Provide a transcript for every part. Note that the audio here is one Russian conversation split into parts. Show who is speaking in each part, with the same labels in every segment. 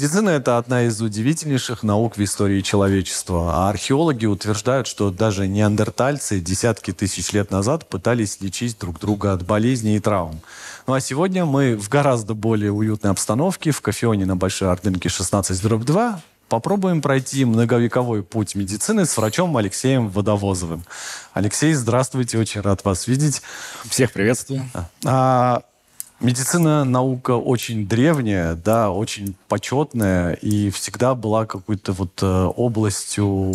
Speaker 1: Медицина – это одна из удивительнейших наук в истории человечества. А археологи утверждают, что даже неандертальцы десятки тысяч лет назад пытались лечить друг друга от болезней и травм. Ну а сегодня мы в гораздо более уютной обстановке в кофеоне на Большой Ордынке 16-2 попробуем пройти многовековой путь медицины с врачом Алексеем Водовозовым. Алексей, здравствуйте, очень рад вас видеть. Всех приветствую. А, Медицина наука очень древняя, да, очень почетная и всегда была какой-то вот э, областью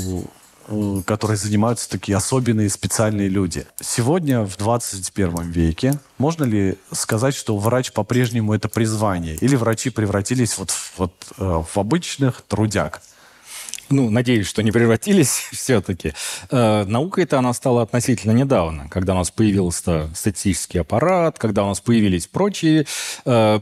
Speaker 1: э, которой занимаются такие особенные специальные люди. Сегодня, в 21 веке, можно ли сказать, что врач по-прежнему это призвание? Или врачи превратились вот вот, э, в обычных
Speaker 2: трудяг? ну, надеюсь, что не превратились все-таки. Э, наукой-то она стала относительно недавно, когда у нас появился статистический аппарат, когда у нас появились прочие э,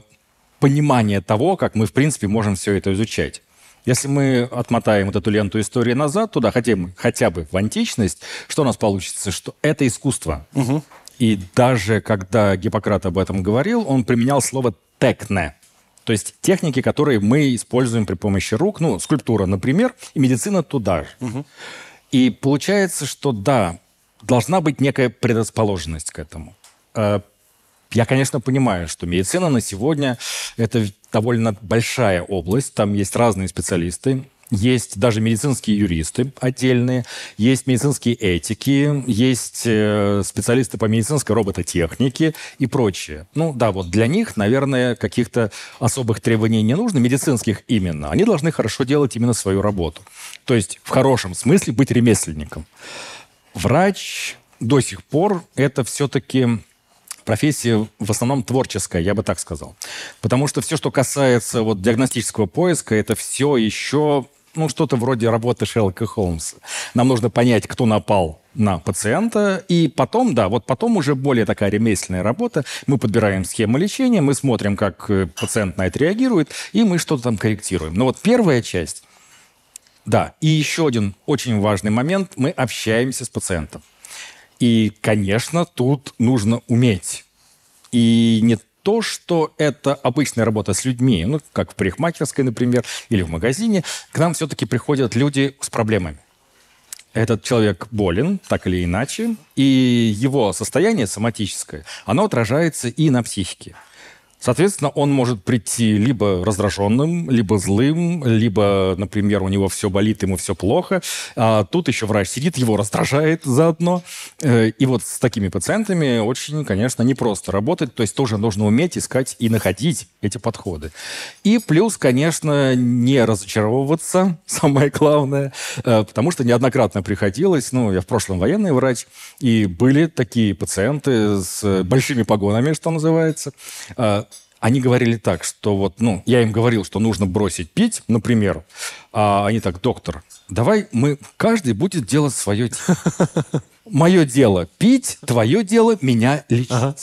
Speaker 2: понимания того, как мы, в принципе, можем все это изучать. Если мы отмотаем вот эту ленту истории назад, туда хотим хотя бы в античность, что у нас получится? Что это искусство. Угу. И даже когда Гиппократ об этом говорил, он применял слово «текне». То есть техники, которые мы используем при помощи рук, ну, скульптура, например, и медицина туда же. Угу. И получается, что да, должна быть некая предрасположенность к этому. Э, я, конечно, понимаю, что медицина на сегодня это довольно большая область, там есть разные специалисты, есть даже медицинские юристы отдельные, есть медицинские этики, есть э, специалисты по медицинской робототехнике и прочее. Ну да, вот для них, наверное, каких-то особых требований не нужно, медицинских именно. Они должны хорошо делать именно свою работу. То есть в хорошем смысле быть ремесленником. Врач до сих пор это все-таки профессия в основном творческая, я бы так сказал. Потому что все, что касается вот диагностического поиска, это все еще ну, что-то вроде работы Шерлока Холмса. Нам нужно понять, кто напал на пациента, и потом, да, вот потом уже более такая ремесленная работа, мы подбираем схему лечения, мы смотрим, как э, пациент на это реагирует, и мы что-то там корректируем. Но вот первая часть, да, и еще один очень важный момент, мы общаемся с пациентом. И, конечно, тут нужно уметь. И не то, что это обычная работа с людьми, ну, как в парикмахерской, например, или в магазине, к нам все-таки приходят люди с проблемами. Этот человек болен, так или иначе, и его состояние соматическое, оно отражается и на психике. Соответственно, он может прийти либо раздраженным, либо злым, либо, например, у него все болит, ему все плохо. А тут еще врач сидит, его раздражает заодно. Э, и вот с такими пациентами очень, конечно, непросто работать. То есть тоже нужно уметь искать и находить эти подходы. И плюс, конечно, не разочаровываться, самое главное, э, потому что неоднократно приходилось, ну, я в прошлом военный врач, и были такие пациенты с большими погонами, что называется, э, они говорили так, что вот, ну, я им говорил, что нужно бросить пить, например. А они так, доктор, давай мы, каждый будет делать свое дело. мое дело пить, твое дело меня лечить. Ага.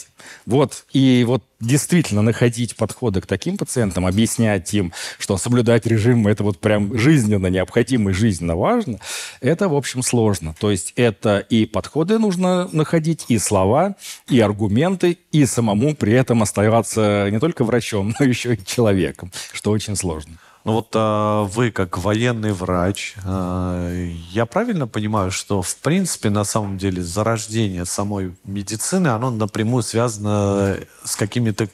Speaker 2: Вот, и вот действительно находить подходы к таким пациентам, объяснять им, что соблюдать режим – это вот прям жизненно необходимо и жизненно важно, это, в общем, сложно. То есть это и подходы нужно находить, и слова, и аргументы, и самому при этом оставаться не только врачом, но еще и человеком, что очень сложно. Ну вот а,
Speaker 1: вы как военный врач, а, я правильно понимаю, что в принципе на самом деле зарождение самой медицины, оно напрямую связано с какими-то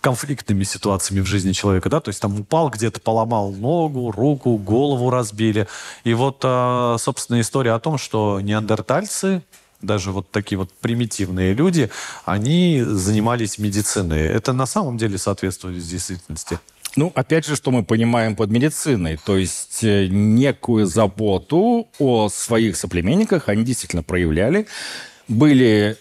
Speaker 1: конфликтными ситуациями в жизни человека, да? То есть там упал где-то, поломал ногу, руку, голову разбили. И вот, а, собственно, история о том, что неандертальцы даже вот такие вот примитивные люди, они занимались медициной. Это на самом деле соответствует действительности?
Speaker 2: Ну, опять же, что мы понимаем под медициной, то есть э, некую заботу о своих соплеменниках они действительно проявляли. Были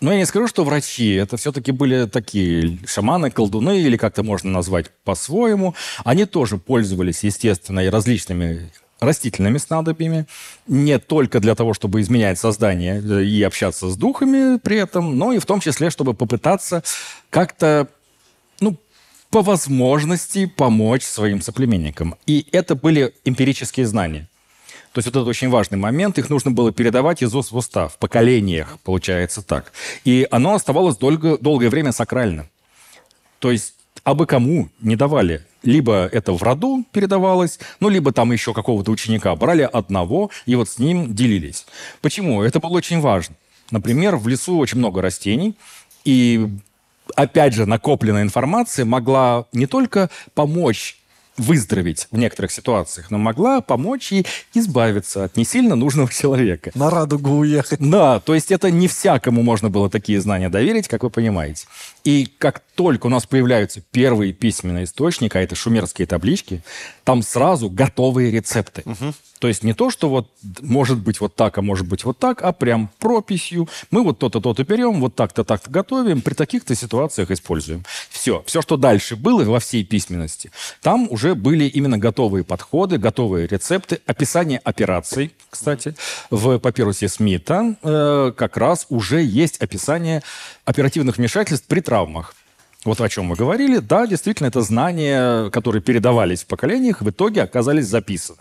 Speaker 2: Но ну, я не скажу, что врачи. Это все-таки были такие шаманы, колдуны, или как-то можно назвать по-своему. Они тоже пользовались, естественно, и различными растительными снадобьями, не только для того, чтобы изменять создание э, и общаться с духами при этом, но и в том числе, чтобы попытаться как-то по возможности помочь своим соплеменникам. И это были эмпирические знания. То есть вот это очень важный момент. Их нужно было передавать из уст в уста, в поколениях, получается так. И оно оставалось долго, долгое время сакральным. То есть а бы кому не давали. Либо это в роду передавалось, ну, либо там еще какого-то ученика брали одного, и вот с ним делились. Почему? Это было очень важно. Например, в лесу очень много растений, и опять же, накопленная информация могла не только помочь выздороветь в некоторых ситуациях, но могла помочь и избавиться от не сильно нужного человека. На радугу уехать. Да, то есть это не всякому можно было такие знания доверить, как вы понимаете. И как только у нас появляются первые письменные источники, а это шумерские таблички, там сразу готовые рецепты. Угу. То есть не то, что вот может быть вот так, а может быть вот так, а прям прописью. Мы вот то-то, то-то берем, вот так-то, так-то готовим, при таких-то ситуациях используем. Все. Все, что дальше было во всей письменности, там уже были именно готовые подходы, готовые рецепты, описание операций, кстати. В папирусе Смита э, как раз уже есть описание оперативных вмешательств при травмах. Вот о чем мы говорили. Да, действительно, это знания, которые передавались в поколениях, в итоге оказались записаны.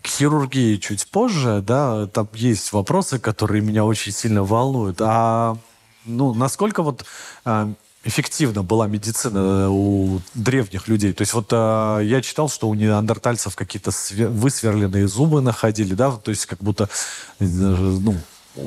Speaker 2: К хирургии чуть позже, да, там есть вопросы, которые
Speaker 1: меня очень сильно волнуют. А ну, насколько вот а, эффективна была медицина э, у древних людей. То есть вот э, я читал, что у неандертальцев какие-то све- высверленные зубы находили, да, то есть как будто э, ну,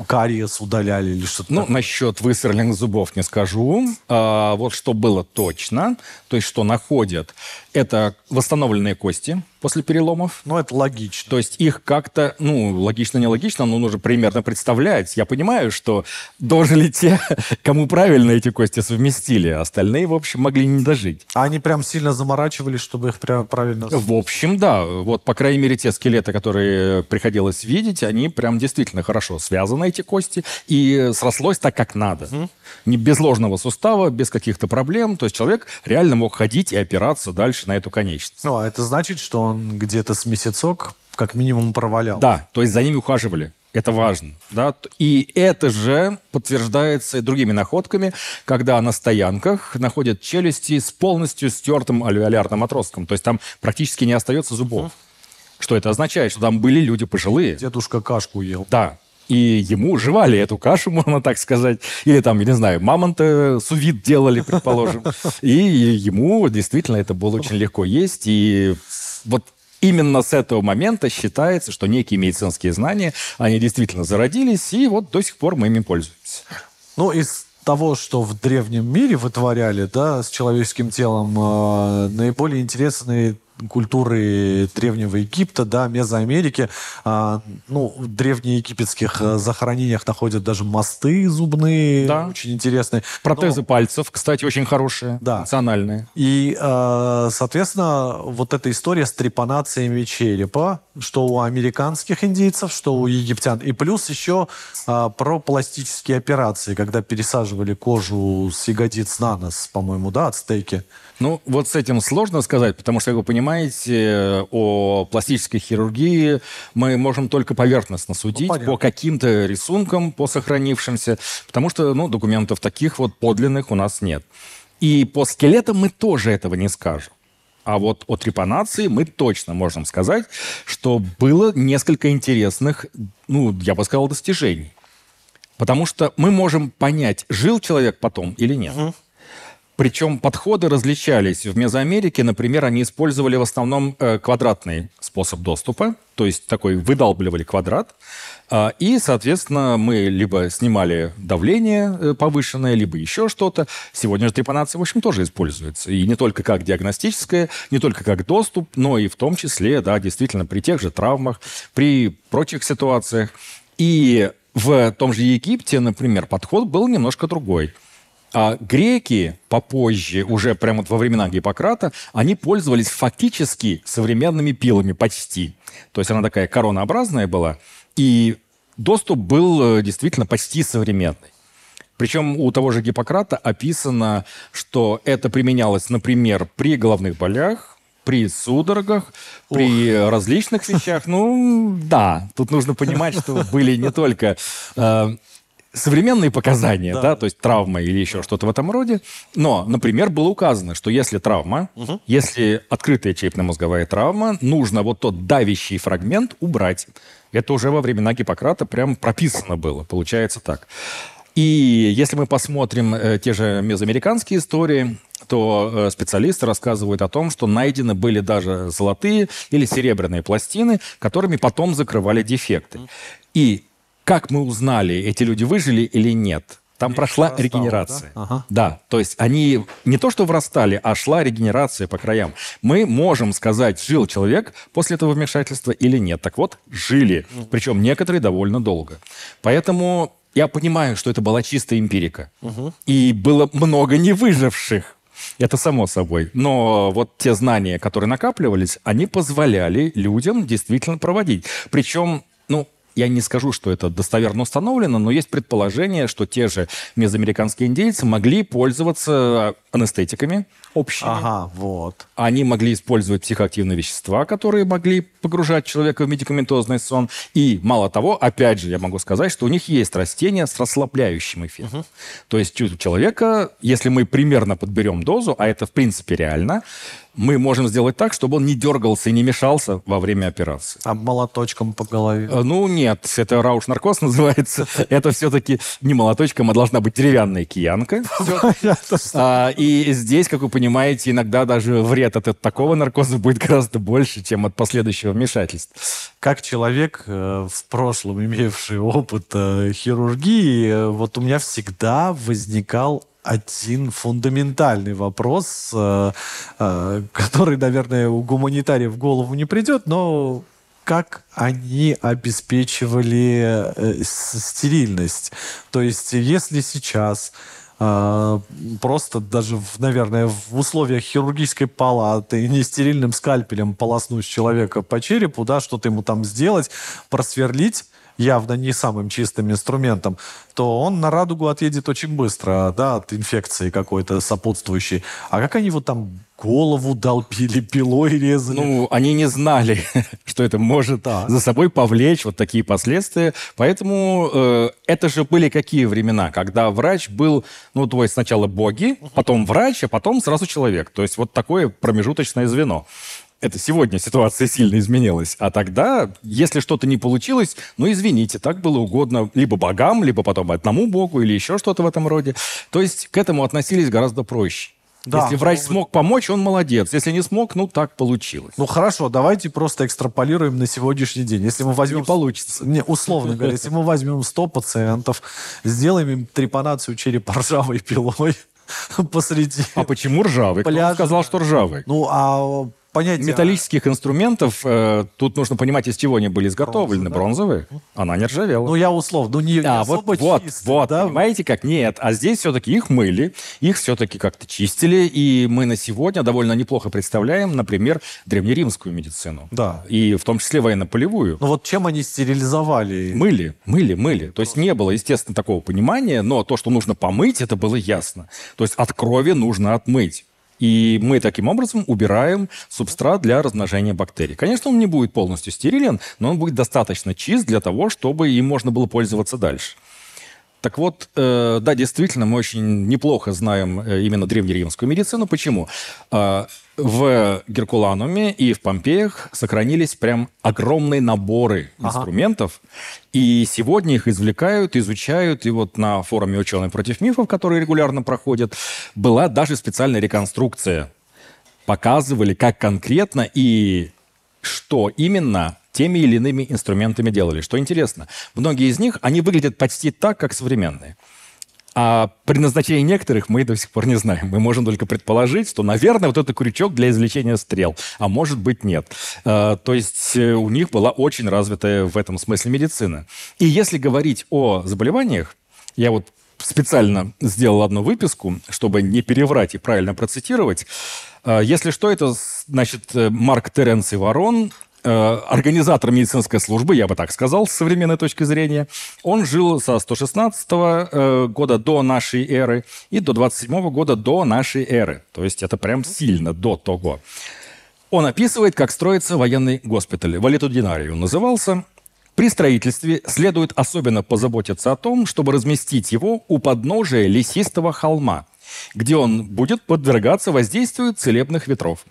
Speaker 2: кариес удаляли или что-то? Ну, такое? насчет высверленных зубов не скажу. А, вот что было точно, то есть что находят, это восстановленные кости – после переломов. Ну, это логично. То есть их как-то, ну, логично, не логично, но нужно примерно представлять. Я понимаю, что дожили те, кому правильно эти кости совместили, остальные, в общем, могли не дожить. А они прям сильно заморачивались, чтобы их прям правильно... В общем, да. Вот, по крайней мере, те скелеты, которые приходилось видеть, они прям действительно хорошо связаны, эти кости, и срослось так, как надо. Угу. Не без ложного сустава, без каких-то проблем. То есть человек реально мог ходить и опираться дальше на эту конечность.
Speaker 1: Ну, а это значит, что он он где-то
Speaker 2: с месяцок как минимум провалял. Да, то есть за ними ухаживали. Это важно. Да? И это же подтверждается другими находками, когда на стоянках находят челюсти с полностью стертым альвеолярным отростком. То есть там практически не остается зубов. Что это означает? Что там были люди пожилые. Дедушка кашку ел. Да. И ему жевали эту кашу, можно так сказать. Или там, я не знаю, мамонта сувид делали, предположим. И ему действительно это было очень легко есть. И вот именно с этого момента считается, что некие медицинские знания, они действительно зародились, и вот до сих пор мы ими пользуемся. Ну, из того, что в древнем мире вытворяли,
Speaker 1: да, с человеческим телом, э, наиболее интересные культуры Древнего Египта, да, Мезоамерики. А, ну, в древнеегипетских э, захоронениях находят даже мосты зубные, да. очень интересные. Протезы Но... пальцев, кстати, очень хорошие,
Speaker 2: да. национальные.
Speaker 1: И, э, соответственно, вот эта история с трепанациями черепа, что у американских индейцев, что у египтян. И плюс еще э, про пластические операции, когда пересаживали кожу с ягодиц на нос, по-моему,
Speaker 2: да, от стейки. Ну, вот с этим сложно сказать, потому что, как вы понимаете, э, о пластической хирургии мы можем только поверхностно судить ну, по каким-то рисункам, по сохранившимся, потому что ну, документов таких вот подлинных у нас нет. И по скелетам мы тоже этого не скажем. А вот о трепанации мы точно можем сказать, что было несколько интересных, ну, я бы сказал, достижений. Потому что мы можем понять, жил человек потом или нет. Угу. Причем подходы различались. В Мезоамерике, например, они использовали в основном э, квадратный способ доступа, то есть такой выдалбливали квадрат, а, и, соответственно, мы либо снимали давление э, повышенное, либо еще что-то. Сегодня же трепанация, в общем, тоже используется. И не только как диагностическое, не только как доступ, но и в том числе, да, действительно, при тех же травмах, при прочих ситуациях. И в том же Египте, например, подход был немножко другой – а греки попозже, уже прямо во времена Гиппократа, они пользовались фактически современными пилами почти. То есть она такая коронообразная была, и доступ был э, действительно почти современный. Причем у того же Гиппократа описано, что это применялось, например, при головных болях, при судорогах, Ох. при э, различных вещах. Ну, да, тут нужно понимать, что были не только э, современные показания, да. да, то есть травма или еще что-то в этом роде. Но, например, было указано, что если травма, угу. если открытая черепно-мозговая травма, нужно вот тот давящий фрагмент убрать. Это уже во времена Гиппократа прям прописано было, получается так. И если мы посмотрим э, те же мезоамериканские истории, то э, специалисты рассказывают о том, что найдены были даже золотые или серебряные пластины, которыми потом закрывали дефекты. И как мы узнали, эти люди выжили или нет? Там Меньше прошла вырастало, регенерация. Да? Ага. да, то есть они не то что врастали, а шла регенерация по краям. Мы можем сказать, жил человек после этого вмешательства или нет. Так вот, жили. Ну. Причем некоторые довольно долго. Поэтому я понимаю, что это была чистая эмпирика. Угу. И было много невыживших. Это само собой. Но вот те знания, которые накапливались, они позволяли людям действительно проводить. Причем, ну, я не скажу, что это достоверно установлено, но есть предположение, что те же мезоамериканские индейцы могли пользоваться анестетиками общими. Ага, вот. Они могли использовать психоактивные вещества, которые могли погружать человека в медикаментозный сон. И, мало того, опять же, я могу сказать, что у них есть растения с расслабляющим эффектом. Угу. То есть у человека, если мы примерно подберем дозу, а это, в принципе, реально, мы можем сделать так, чтобы он не дергался и не мешался во время операции. А молоточком по голове? Э, ну, нет, это рауш-наркоз называется. Это все-таки не молоточком, а должна быть деревянная киянка. И здесь, как вы понимаете, иногда даже вред от такого наркоза будет гораздо больше, чем от последующего вмешательства.
Speaker 1: Как человек, э, в прошлом имевший опыт э, хирургии, э, вот у меня всегда возникал один фундаментальный вопрос, который, наверное, у гуманитариев в голову не придет, но как они обеспечивали стерильность. То есть, если сейчас а, просто даже, наверное, в условиях хирургической палаты не стерильным скальпелем полоснуть человека по черепу, да, что-то ему там сделать, просверлить, явно не самым чистым инструментом, то он на радугу отъедет очень быстро, а, да, от инфекции какой-то сопутствующей.
Speaker 2: А как они вот там голову долбили, пилой резали? Ну, они не знали, что это может да. за собой повлечь вот такие последствия. Поэтому э, это же были какие времена, когда врач был, ну, то есть сначала боги, потом врач, а потом сразу человек. То есть вот такое промежуточное звено это сегодня ситуация сильно изменилась. А тогда, если что-то не получилось, ну, извините, так было угодно либо богам, либо потом одному богу, или еще что-то в этом роде. То есть к этому относились гораздо проще. Да, Если врач ну, смог помочь, он молодец. Если не смог, ну так получилось. Ну
Speaker 1: хорошо, давайте просто экстраполируем на сегодняшний день. Если мы возьмем... Не получится. Не, условно говоря, если мы возьмем 100 пациентов, сделаем им трепанацию черепа ржавой пилой посреди... А
Speaker 2: почему ржавый? Кто сказал, что ржавый?
Speaker 1: Ну, а
Speaker 2: понятие... Металлических инструментов, э, тут нужно понимать, из чего они были изготовлены. Бронзовые? Да? Она не ржавела. Ну, я условно, ну, не, не а, особо вот, вот, чистый, вот, да? понимаете как? Нет, а здесь все-таки их мыли, их все-таки как-то чистили, и мы на сегодня довольно неплохо представляем, например, древнеримскую медицину. Да. И в том числе военно-полевую. Ну, вот чем они стерилизовали? Мыли, мыли, мыли. То есть не было, естественно, такого понимания, но то, что нужно помыть, это было ясно. То есть от крови нужно отмыть. И мы таким образом убираем субстрат для размножения бактерий. Конечно, он не будет полностью стерилен, но он будет достаточно чист для того, чтобы им можно было пользоваться дальше. Так вот, э, да, действительно, мы очень неплохо знаем э, именно древнеримскую медицину. Почему? А, в Геркулануме и в Помпеях сохранились прям огромные наборы ага. инструментов. И сегодня их извлекают, изучают. И вот на форуме «Ученые против мифов», которые регулярно проходят, была даже специальная реконструкция. Показывали, как конкретно и что именно теми или иными инструментами делали. Что интересно, многие из них, они выглядят почти так, как современные. А предназначение некоторых мы до сих пор не знаем. Мы можем только предположить, что, наверное, вот это крючок для извлечения стрел, а может быть нет. Э, то есть э, у них была очень развитая в этом смысле медицина. И если говорить о заболеваниях, я вот специально сделал одну выписку, чтобы не переврать и правильно процитировать. Э, если что, это значит Марк Теренций Ворон, Э, организатор медицинской службы, я бы так сказал, с современной точки зрения. Он жил со 116 э, года до нашей эры и до 27 года до нашей эры. То есть это прям сильно до того. Он описывает, как строится военный госпиталь. Валитудинарий он назывался. При строительстве следует особенно позаботиться о том, чтобы разместить его у подножия лесистого холма, где он будет подвергаться воздействию целебных ветров.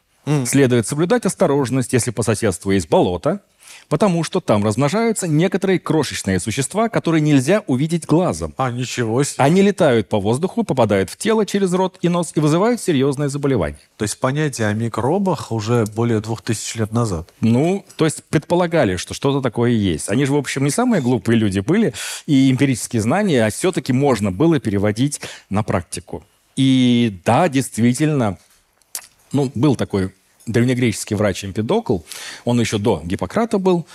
Speaker 2: Следует соблюдать осторожность, если по соседству есть болото, потому что там размножаются некоторые крошечные существа, которые нельзя увидеть глазом. А, ничего себе. Они летают по воздуху, попадают в тело через рот и нос и вызывают серьезные заболевания. То есть понятие о микробах уже более двух тысяч лет назад. Ну, то есть предполагали, что что-то такое есть. Они же, в общем, не самые глупые люди были, и эмпирические знания а все-таки можно было переводить на практику. И да, действительно, ну, был такой древнегреческий врач Эмпидокл, он еще до Гиппократа был,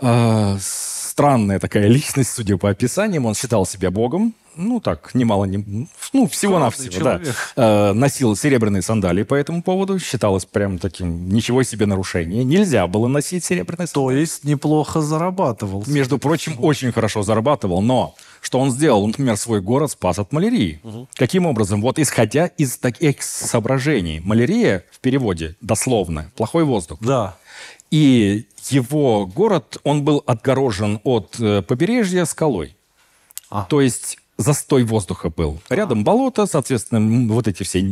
Speaker 2: э, странная такая личность, судя по описаниям, он считал себя богом, ну так, немало, не, ну всего-навсего, да. Э, носил серебряные сандалии по этому поводу, считалось прям таким ничего себе нарушение. Нельзя было носить серебряные сандалии. То есть неплохо зарабатывал. Между прочим, очень хорошо зарабатывал, но что он сделал? Он, например, свой город спас от малярии. Угу. Каким образом? Вот исходя из таких соображений. Малярия в переводе дословно плохой воздух. Да. И его город, он был отгорожен от э, побережья скалой. А. То есть застой воздуха был. Рядом а. болото, соответственно, вот эти все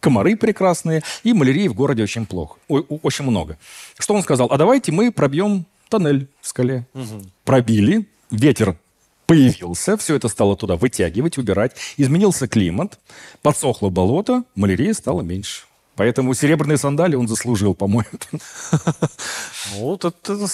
Speaker 2: комары прекрасные, и малярии в городе очень плохо, о- очень много. Что он сказал? А давайте мы пробьем тоннель в скале. Угу. Пробили, ветер появился, все это стало туда вытягивать, убирать, изменился климат, подсохло болото, малярии стало меньше. Поэтому серебряные сандали он заслужил, по-моему.
Speaker 1: Ну, вот это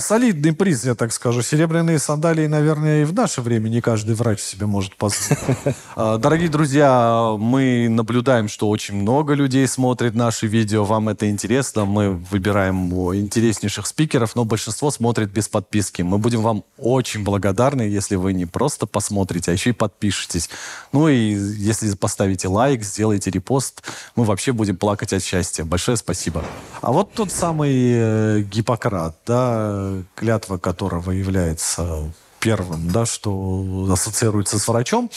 Speaker 1: солидный приз, я так скажу. Серебряные сандалии, наверное, и в наше время не каждый врач себе может позволить. А, дорогие друзья, мы наблюдаем, что очень много людей смотрит наши видео. Вам это интересно. Мы выбираем интереснейших спикеров, но большинство смотрит без подписки. Мы будем вам очень благодарны, если вы не просто посмотрите, а еще и подпишетесь. Ну и если поставите лайк, сделаете репост, мы вообще вообще будем плакать от счастья. Большое спасибо. А вот тот самый э, Гиппократ, да, клятва которого является первым, да, что ассоциируется с врачом,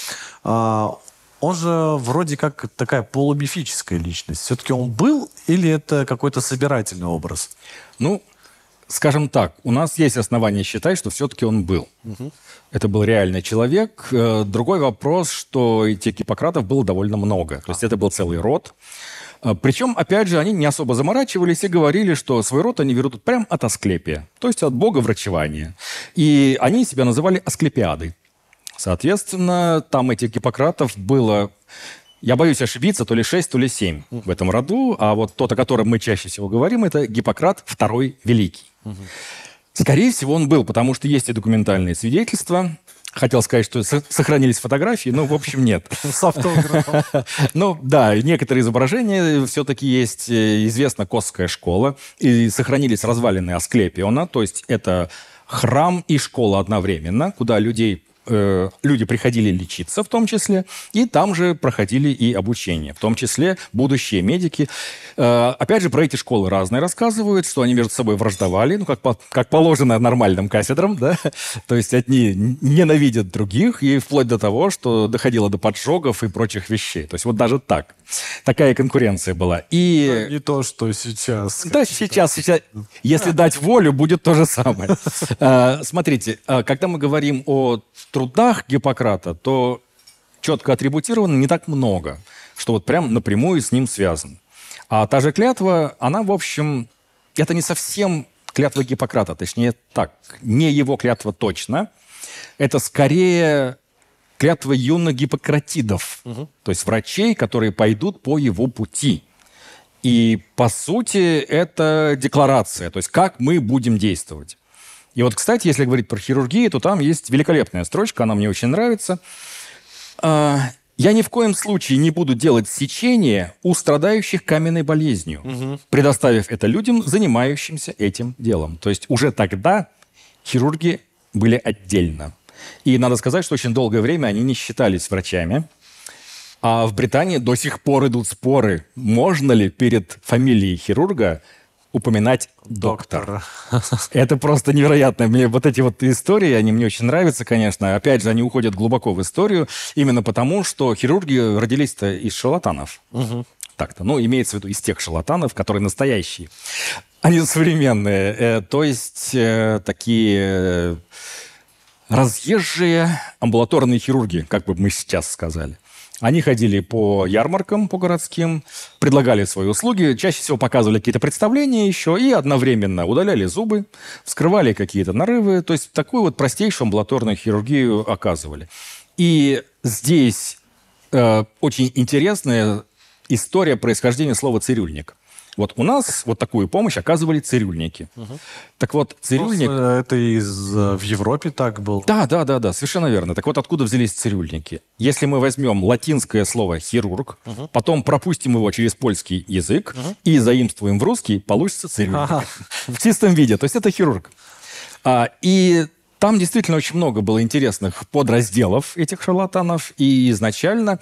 Speaker 1: а, он же вроде как такая
Speaker 2: полумифическая личность. Все-таки он был или это какой-то собирательный образ? Ну, скажем так, у нас есть основания считать, что все-таки он был. Угу. Это был реальный человек. Э, другой вопрос, что этих Гиппократов было довольно много. То есть это был целый род. А, Причем, опять же, они не особо заморачивались и говорили, что свой род они берут прямо от Асклепия, то есть от бога врачевания. И они себя называли Асклепиады. Соответственно, там этих Гиппократов было я боюсь ошибиться, то ли 6, то ли 7 в этом роду, а вот тот, о котором мы чаще всего говорим, это Гиппократ II Великий. Скорее всего, он был, потому что есть и документальные свидетельства, Хотел сказать, что сохранились фотографии, но, в общем, нет. С автографом. Ну, да, некоторые изображения э, все-таки есть. Э, известна Косская школа, и сохранились развалины Асклепиона, то есть это храм и школа одновременно, куда людей Э, люди приходили лечиться в том числе, и там же проходили и обучение, в том числе будущие медики. Э, опять же, про эти школы разные рассказывают, что они между собой враждовали, ну, как, по, как положено нормальным кафедрам, да, то есть одни ненавидят других, и вплоть до того, что доходило до поджогов и прочих вещей. То есть вот даже так такая конкуренция была. И... Ну, не то, что сейчас. Да, сейчас, сейчас. Если дать волю, будет то же самое. А, смотрите, а, когда мы говорим о трудах Гиппократа, то четко атрибутировано не так много, что вот прям напрямую с ним связано. А та же клятва, она, в общем, это не совсем клятва Гиппократа, точнее так, не его клятва точно. Это скорее клятва Юна Гиппократидов, угу. то есть врачей, которые пойдут по его пути. И, по сути, это декларация, то есть как мы будем действовать. И вот, кстати, если говорить про хирургию, то там есть великолепная строчка, она мне очень нравится. А, «Я ни в коем случае не буду делать сечение у страдающих каменной болезнью, угу. предоставив это людям, занимающимся этим делом». То есть уже тогда хирурги были отдельно. И надо сказать, что очень долгое время они не считались врачами. А в Британии до сих пор идут споры, можно ли перед фамилией хирурга упоминать доктор. доктор. Это просто невероятно. Мне вот эти вот истории, они мне очень нравятся, конечно. Опять же, они уходят глубоко в историю, именно потому, что хирурги родились-то из шарлатанов. Угу. Так-то. Ну, имеется в виду из тех шарлатанов, которые настоящие. Они современные. Э, то есть э, такие э, разъезжие амбулаторные хирурги, как бы мы сейчас сказали. Они ходили по ярмаркам, по городским, предлагали свои услуги, чаще всего показывали какие-то представления еще и одновременно удаляли зубы, вскрывали какие-то нарывы, то есть такую вот простейшую амбулаторную хирургию оказывали. И здесь э, очень интересная история происхождения слова «цирюльник». Вот у нас вот такую помощь оказывали цирюльники. Угу. Так вот, цирюльник... Просто ну, э, это из... Э, в Европе так было? Да, да, да, да, совершенно верно. Так вот, откуда взялись цирюльники? Если мы возьмем латинское слово «хирург», угу. потом пропустим его через польский язык угу. и заимствуем в русский, получится цирюльник. Ага. В чистом виде. То есть это хирург. А, и там действительно очень много было интересных подразделов этих шарлатанов. И изначально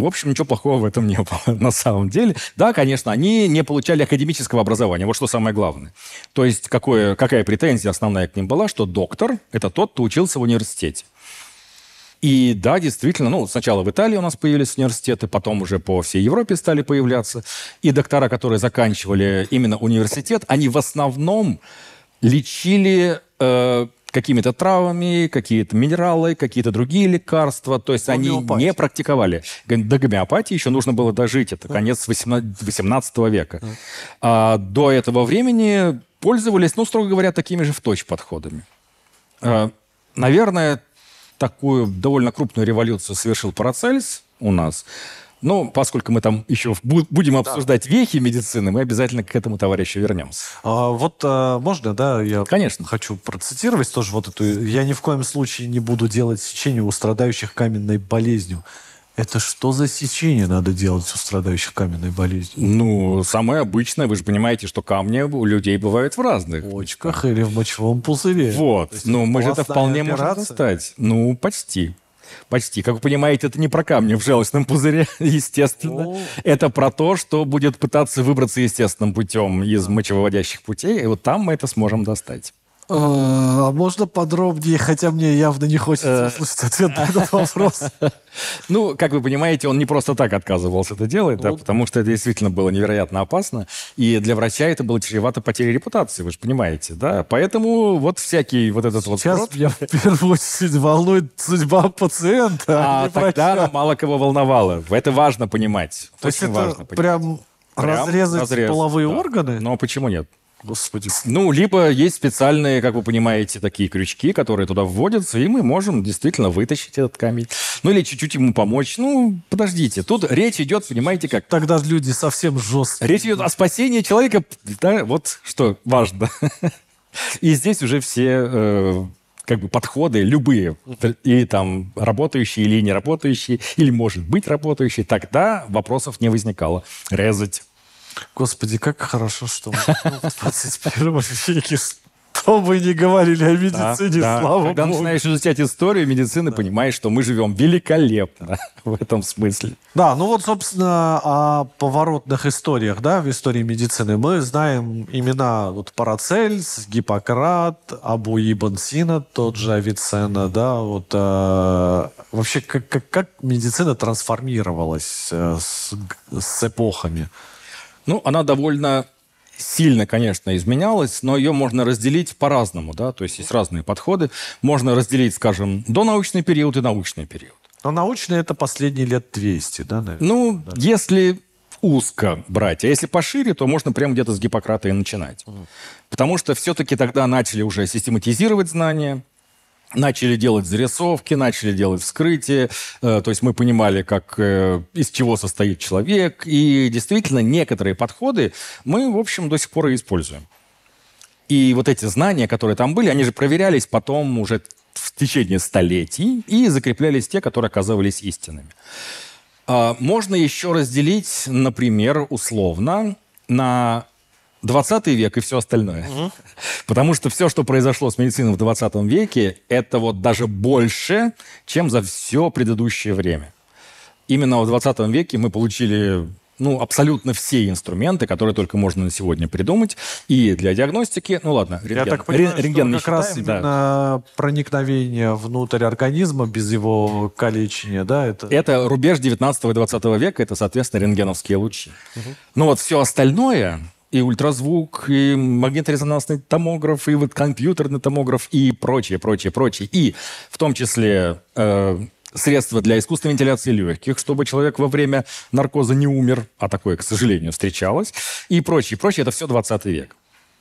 Speaker 2: в общем, ничего плохого в этом не было на самом деле. Да, конечно, они не получали академического образования. Вот что самое главное. То есть какое, какая претензия основная к ним была, что доктор – это тот, кто учился в университете. И да, действительно, ну, сначала в Италии у нас появились университеты, потом уже по всей Европе стали появляться. И доктора, которые заканчивали именно университет, они в основном лечили э, какими-то травами, какие-то минералы, какие-то другие лекарства. То есть они не практиковали. До гомеопатии еще нужно было дожить. Это конец 18, века. А, до этого времени пользовались, ну, строго говоря, такими же в точь подходами. А, наверное, такую довольно крупную революцию совершил Парацельс у нас – но ну, поскольку мы там еще будем обсуждать да. вехи медицины, мы обязательно к этому товарищу вернемся.
Speaker 1: А, вот а, можно, да, я Конечно. хочу процитировать тоже вот эту. Я ни в коем случае не буду делать сечение у страдающих каменной болезнью. Это что за сечение надо делать у страдающих
Speaker 2: каменной болезнью? Ну, самое обычное. Вы же понимаете, что камни у людей бывают в разных. В очках или в мочевом пузыре. Вот. Ну, мы же это вполне операция? можем достать. Ну, почти почти. Как вы понимаете, это не про камни в желчном пузыре, естественно. Ну. Это про то, что будет пытаться выбраться естественным путем из мочевыводящих путей, и вот там мы это сможем достать.
Speaker 1: Э, а можно подробнее, хотя мне явно не хочется э. услышать
Speaker 3: ответ на этот вопрос.
Speaker 2: Ну, как вы понимаете, он не просто так отказывался это делать, да, ну. потому что это действительно было невероятно опасно, и для врача это было чревато потерей репутации, вы же понимаете, да? Поэтому вот всякий вот этот вот... Сейчас
Speaker 1: меня в первую очередь волнует
Speaker 2: судьба пациента, а, а тогда мало кого волновало. Это важно понимать. То есть это прям разрезать половые органы? Ну, а почему нет? Господи. Ну, либо есть специальные, как вы понимаете, такие крючки, которые туда вводятся, и мы можем действительно вытащить этот камень. Ну, или чуть-чуть ему помочь. Ну, подождите. Тут речь идет, понимаете, как... Тогда люди совсем жесткие. Речь идет о спасении человека. Да, вот что важно. И здесь уже все э, как бы подходы любые, и там работающие или не работающие, или, может быть, работающие, тогда вопросов не возникало. Резать Господи, как хорошо, что мы в 21 веке что бы ни говорили о медицине, да, слава да. Когда Богу. Когда начинаешь изучать историю медицины, да. понимаешь, что мы живем великолепно в этом смысле.
Speaker 1: Да, ну вот, собственно, о поворотных историях, да, в истории медицины. Мы знаем имена вот Парацельс, Гиппократ, Абу Ибн Сина, тот же Авиценна, да, вот
Speaker 2: э, вообще как, как, как медицина трансформировалась э, с, с эпохами. Ну, она довольно сильно, конечно, изменялась, но ее можно разделить по-разному, да, то есть есть разные подходы. Можно разделить, скажем, донаучный период и научный период. Но научный это последние лет 200, да, наверное? Ну, да. если узко брать, а если пошире, то можно прямо где-то с Гиппократа и начинать. Угу. Потому что все-таки тогда начали уже систематизировать знания, начали делать зарисовки, начали делать вскрытие. Э, то есть мы понимали, как, э, из чего состоит человек. И действительно, некоторые подходы мы, в общем, до сих пор и используем. И вот эти знания, которые там были, они же проверялись потом уже в течение столетий и закреплялись те, которые оказывались истинными. А, можно еще разделить, например, условно на 20 век и все остальное. Угу. Потому что все, что произошло с медициной в 20 веке, это вот даже больше, чем за все предыдущее время. Именно в 20 веке мы получили ну, абсолютно все инструменты, которые только можно на сегодня придумать. И для диагностики, ну ладно, рентген. Я так понимаю, рентген что как раз именно да. проникновение внутрь организма без его калечения, да? Это, это рубеж 19 и 20 века, это, соответственно, рентгеновские лучи. Угу. Ну вот все остальное, и ультразвук, и магниторезонансный томограф, и вот компьютерный томограф, и прочее, прочее, прочее. И в том числе э, средства для искусственной вентиляции легких, чтобы человек во время наркоза не умер, а такое, к сожалению, встречалось, и прочее, прочее. Это все 20 век.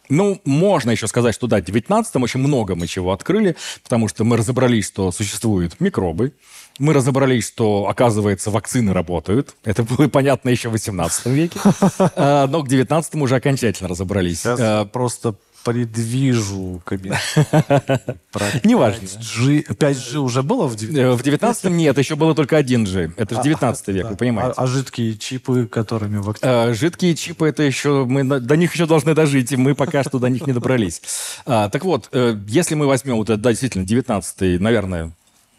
Speaker 2: Ну, можно еще сказать, что да, в 19-м очень много мы чего открыли, потому что мы разобрались, что существуют микробы, мы разобрались, что, оказывается, вакцины работают. Это было понятно еще в 18 веке. А, но к 19 уже окончательно разобрались. Сейчас а, просто предвижу кабинет. Неважно. 5G уже было в 19 В 19 нет, еще было только 1G. Это же 19 а, век, вы понимаете. А жидкие чипы, которыми вакцины? Жидкие чипы, это еще... Мы до них еще должны дожить, и мы пока что до них не добрались. Так вот, э, если мы возьмем, вот это действительно 19 наверное,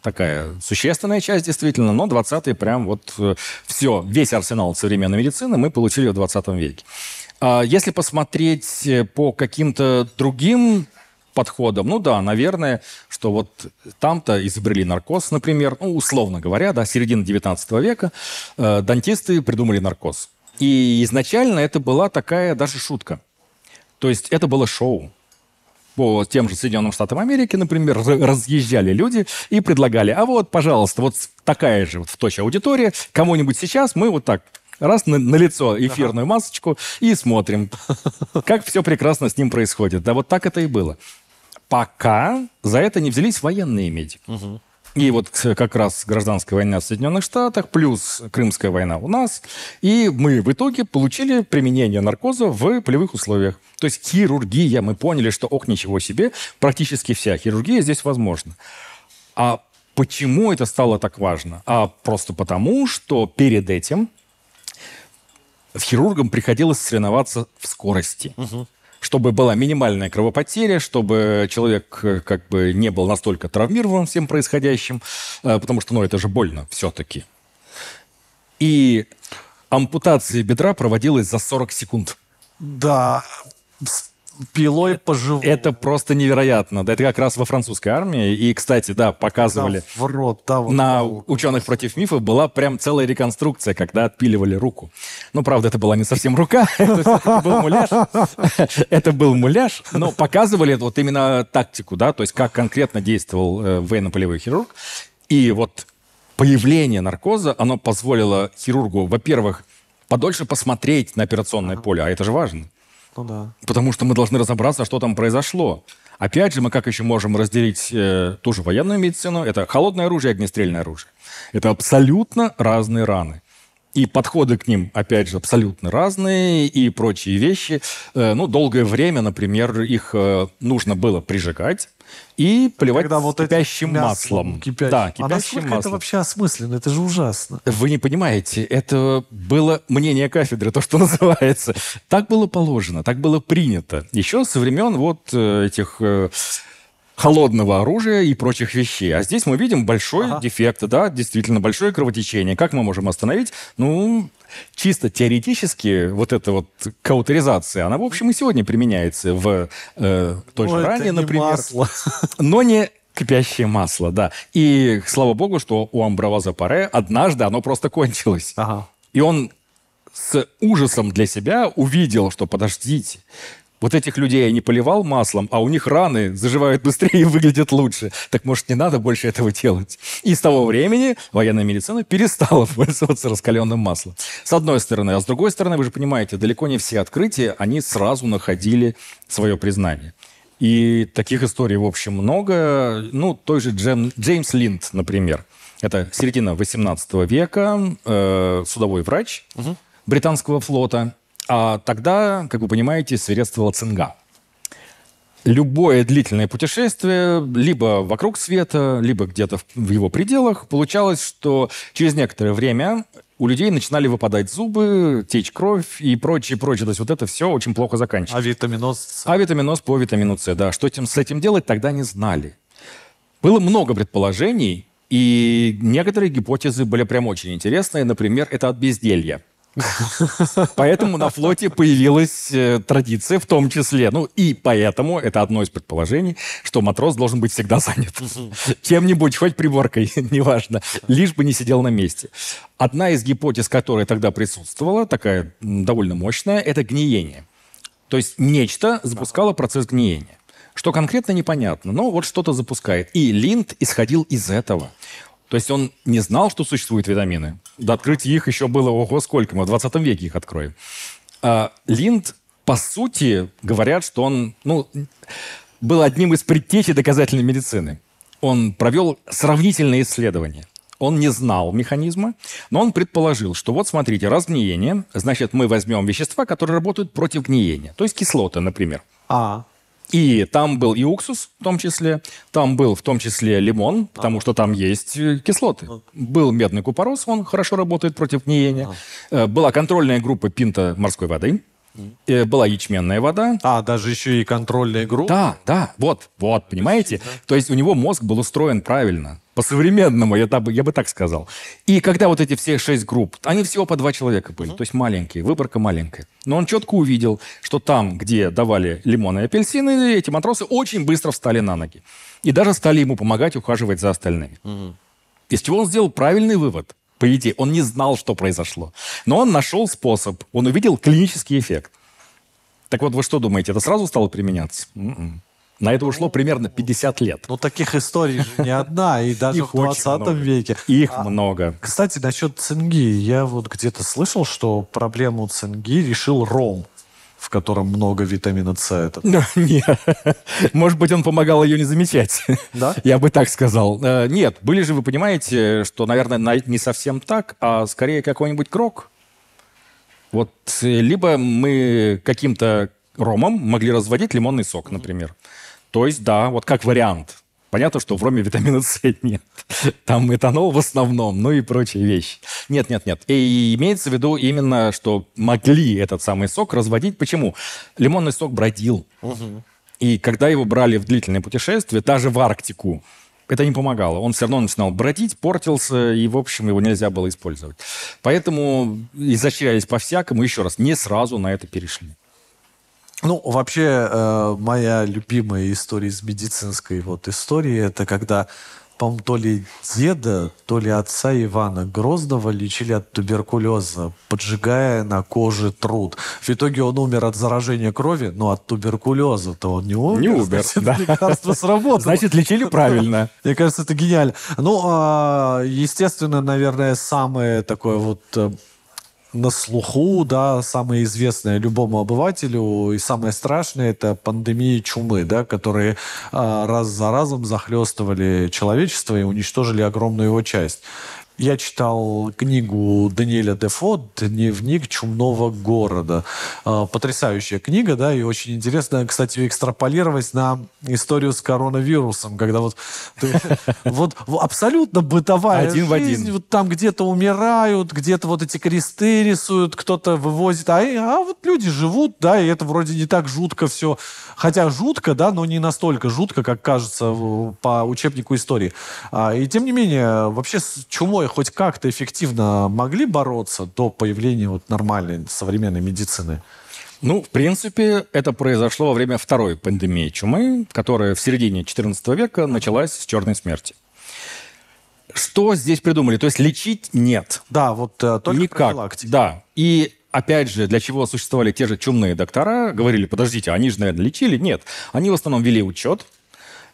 Speaker 2: такая существенная часть, действительно, но 20-е прям вот э, все, весь арсенал современной медицины мы получили в 20 веке. А если посмотреть э, по каким-то другим подходом. Ну да, наверное, что вот там-то изобрели наркоз, например, ну, условно говоря, да, середина 19 века э, дантисты придумали наркоз. И изначально это была такая даже шутка. То есть это было шоу по тем же Соединенным Штатам Америки, например, разъезжали люди и предлагали, а вот, пожалуйста, вот такая же вот в точке аудитория, кому-нибудь сейчас мы вот так раз на, на лицо эфирную масочку и смотрим, как все прекрасно с ним происходит. Да вот так это и было. Пока за это не взялись военные медики. Угу. И вот как раз гражданская война в Соединенных Штатах, плюс Крымская война у нас. И мы в итоге получили применение наркоза в полевых условиях. То есть хирургия, мы поняли, что, ох, ничего себе, практически вся хирургия здесь возможна. А почему это стало так важно? А просто потому, что перед этим хирургам приходилось соревноваться в скорости. Угу чтобы была минимальная кровопотеря, чтобы человек э, как бы не был настолько травмирован всем происходящим, э, потому что, ну, это же больно все-таки. И ампутация бедра проводилась за 40 секунд. Да, пилой это, по живому. Это просто невероятно. Да, это как раз во французской армии. И, кстати, да, показывали. Да, в рот, да, вот на руку. ученых против мифа была прям целая реконструкция, когда отпиливали руку. Ну, правда, это была не совсем рука, это был муляж. Это был муляж, но показывали вот именно тактику, да, то есть как конкретно действовал э, военно-полевой хирург. И вот появление наркоза, оно позволило хирургу, во-первых, подольше посмотреть на операционное поле, а это же важно. Ну да. Потому что мы должны разобраться, что там произошло. Опять же, мы как еще можем разделить э, ту же военную медицину? Это холодное оружие и огнестрельное оружие. Это абсолютно разные раны. И подходы к ним, опять же, абсолютно разные и прочие вещи. Э, ну, долгое время, например, их э, нужно было прижигать и плевать Когда вот кипящим маслом. Кипя... Да, а кипящим а маслом. это вообще осмысленно? Это же ужасно. Вы не понимаете, это было мнение кафедры, то, что называется. Так было положено, так было принято. Еще со времен вот э, этих э, холодного оружия и прочих вещей. А здесь мы видим большой ага. дефект, да, действительно большое кровотечение. Как мы можем остановить? Ну, чисто теоретически вот эта вот каутеризация, она, в общем, и сегодня применяется в э, той же ране, например. Масло. Но не кипящее масло, да. И слава богу, что у Амбраваза Паре однажды оно просто кончилось. Ага. И он с ужасом для себя увидел, что подождите, вот этих людей я не поливал маслом, а у них раны заживают быстрее и выглядят лучше. Так может, не надо больше этого делать? И с того времени военная медицина перестала пользоваться раскаленным маслом. С одной стороны. А с другой стороны, вы же понимаете, далеко не все открытия, они сразу находили свое признание. И таких историй, в общем, много. Ну, той же Джем, Джеймс Линд, например. Это середина 18 века, э, судовой врач угу. британского флота – а тогда, как вы понимаете, свирепствовала цинга. Любое длительное путешествие, либо вокруг света, либо где-то в его пределах, получалось, что через некоторое время у людей начинали выпадать зубы, течь кровь и прочее, прочее. То есть вот это все очень плохо заканчивается. А витаминоз А витаминоз по витамину С, да. Что с этим делать, тогда не знали. Было много предположений, и некоторые гипотезы были прям очень интересные. Например, это от безделья. Поэтому на флоте появилась э, традиция, в том числе, ну и поэтому, это одно из предположений, что матрос должен быть всегда занят. Чем-нибудь, хоть приборкой, неважно, лишь бы не сидел на месте. Одна из гипотез, которая тогда присутствовала, такая довольно мощная, это гниение. То есть нечто запускало процесс гниения. Что конкретно, непонятно, но вот что-то запускает. И Линд исходил из этого. То есть он не знал, что существуют витамины. До открытия их еще было, ого, сколько, мы в 20 веке их откроем. А Линд, по сути, говорят, что он ну, был одним из предтечей доказательной медицины. Он провел сравнительные исследования. Он не знал механизма, но он предположил, что вот смотрите, раз гниение, значит, мы возьмем вещества, которые работают против гниения, то есть кислоты, например. А. И там был и уксус в том числе, там был в том числе лимон, потому что там есть кислоты. А. Был медный купорос, он хорошо работает против гниения. А. Была контрольная группа пинта морской воды. Э, была ячменная вода. А, даже еще и контрольная группа? Да, да, вот, вот, понимаете? То есть у него мозг был устроен правильно. По-современному, я, я бы так сказал. И когда вот эти все шесть групп, они всего по два человека были, то есть маленькие, выборка маленькая. Но он четко увидел, что там, где давали лимоны и апельсины, эти матросы очень быстро встали на ноги. И даже стали ему помогать ухаживать за остальными. Угу. Из чего он сделал правильный вывод. По идее, он не знал, что произошло. Но он нашел способ, он увидел клинический эффект. Так вот, вы что думаете, это сразу стало применяться? Mm -mm. На это ушло примерно 50 лет. Ну, таких историй же не одна, и даже Их в 20
Speaker 1: веке. Их а, много. Кстати, насчет цинги. Я вот где-то слышал, что проблему цинги решил ром в котором много витамина С. Этот. Ну, нет.
Speaker 2: Может быть, он помогал ее не замечать. Да? Я бы так сказал. Э, нет, были же, вы понимаете, что, наверное, не совсем так, а скорее какой-нибудь крок. Вот либо мы каким-то ромом могли разводить лимонный сок, например. Mm-hmm. То есть, да, вот как вариант. Понятно, что в роме витамина С нет. Там этанол в основном, ну и прочие вещи. Нет, нет, нет. И имеется в виду именно, что могли этот самый сок разводить. Почему? Лимонный сок бродил. Угу. И когда его брали в длительное путешествие, даже в Арктику, это не помогало. Он все равно начинал бродить, портился, и, в общем, его нельзя было использовать. Поэтому изощрялись по-всякому. Еще раз, не сразу на это перешли.
Speaker 1: Ну, вообще, э, моя любимая история из медицинской вот истории, это когда, по то ли деда, то ли отца Ивана Грозного лечили от туберкулеза, поджигая на коже труд. В итоге он умер от заражения крови, но от туберкулеза-то он не умер. Не умер, значит, да. лекарство сработало. Значит, лечили правильно. Мне кажется, это гениально. Ну, а, естественно, наверное, самое такое вот э, на слуху, да, самое известное любому обывателю и самое страшное – это пандемии чумы, да, которые а, раз за разом захлестывали человечество и уничтожили огромную его часть. Я читал книгу Даниэля Дефо «Дневник чумного города». А, потрясающая книга, да, и очень интересно, кстати, экстраполировать на историю с коронавирусом, когда вот, ты, вот абсолютно бытовая один жизнь, в один. вот там где-то умирают, где-то вот эти кресты рисуют, кто-то вывозит, а, а вот люди живут, да, и это вроде не так жутко все, хотя жутко, да, но не настолько жутко, как кажется по учебнику истории. А, и тем не менее, вообще с чумой герои хоть как-то эффективно могли бороться до появления вот нормальной
Speaker 2: современной медицины? Ну, в принципе, это произошло во время второй пандемии чумы, которая в середине XIV века началась с черной смерти. Что здесь придумали? То есть лечить нет. Да, вот э, только Никак. Да. И опять же, для чего существовали те же чумные доктора, говорили, подождите, они же, наверное, лечили? Нет. Они в основном вели учет,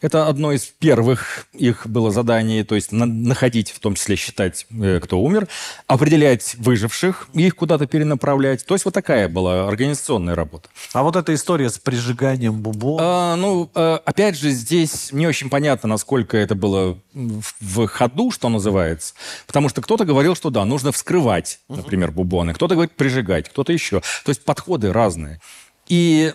Speaker 2: это одно из первых их было заданий, то есть на- находить, в том числе считать, э, кто умер, определять выживших и их куда-то перенаправлять. То есть вот такая была организационная работа. А вот эта история с прижиганием бубо? А, ну, а, опять же, здесь не очень понятно, насколько это было в, в ходу, что называется. Потому что кто-то говорил, что да, нужно вскрывать, например, бубоны. Кто-то говорит прижигать, кто-то еще. То есть подходы разные. И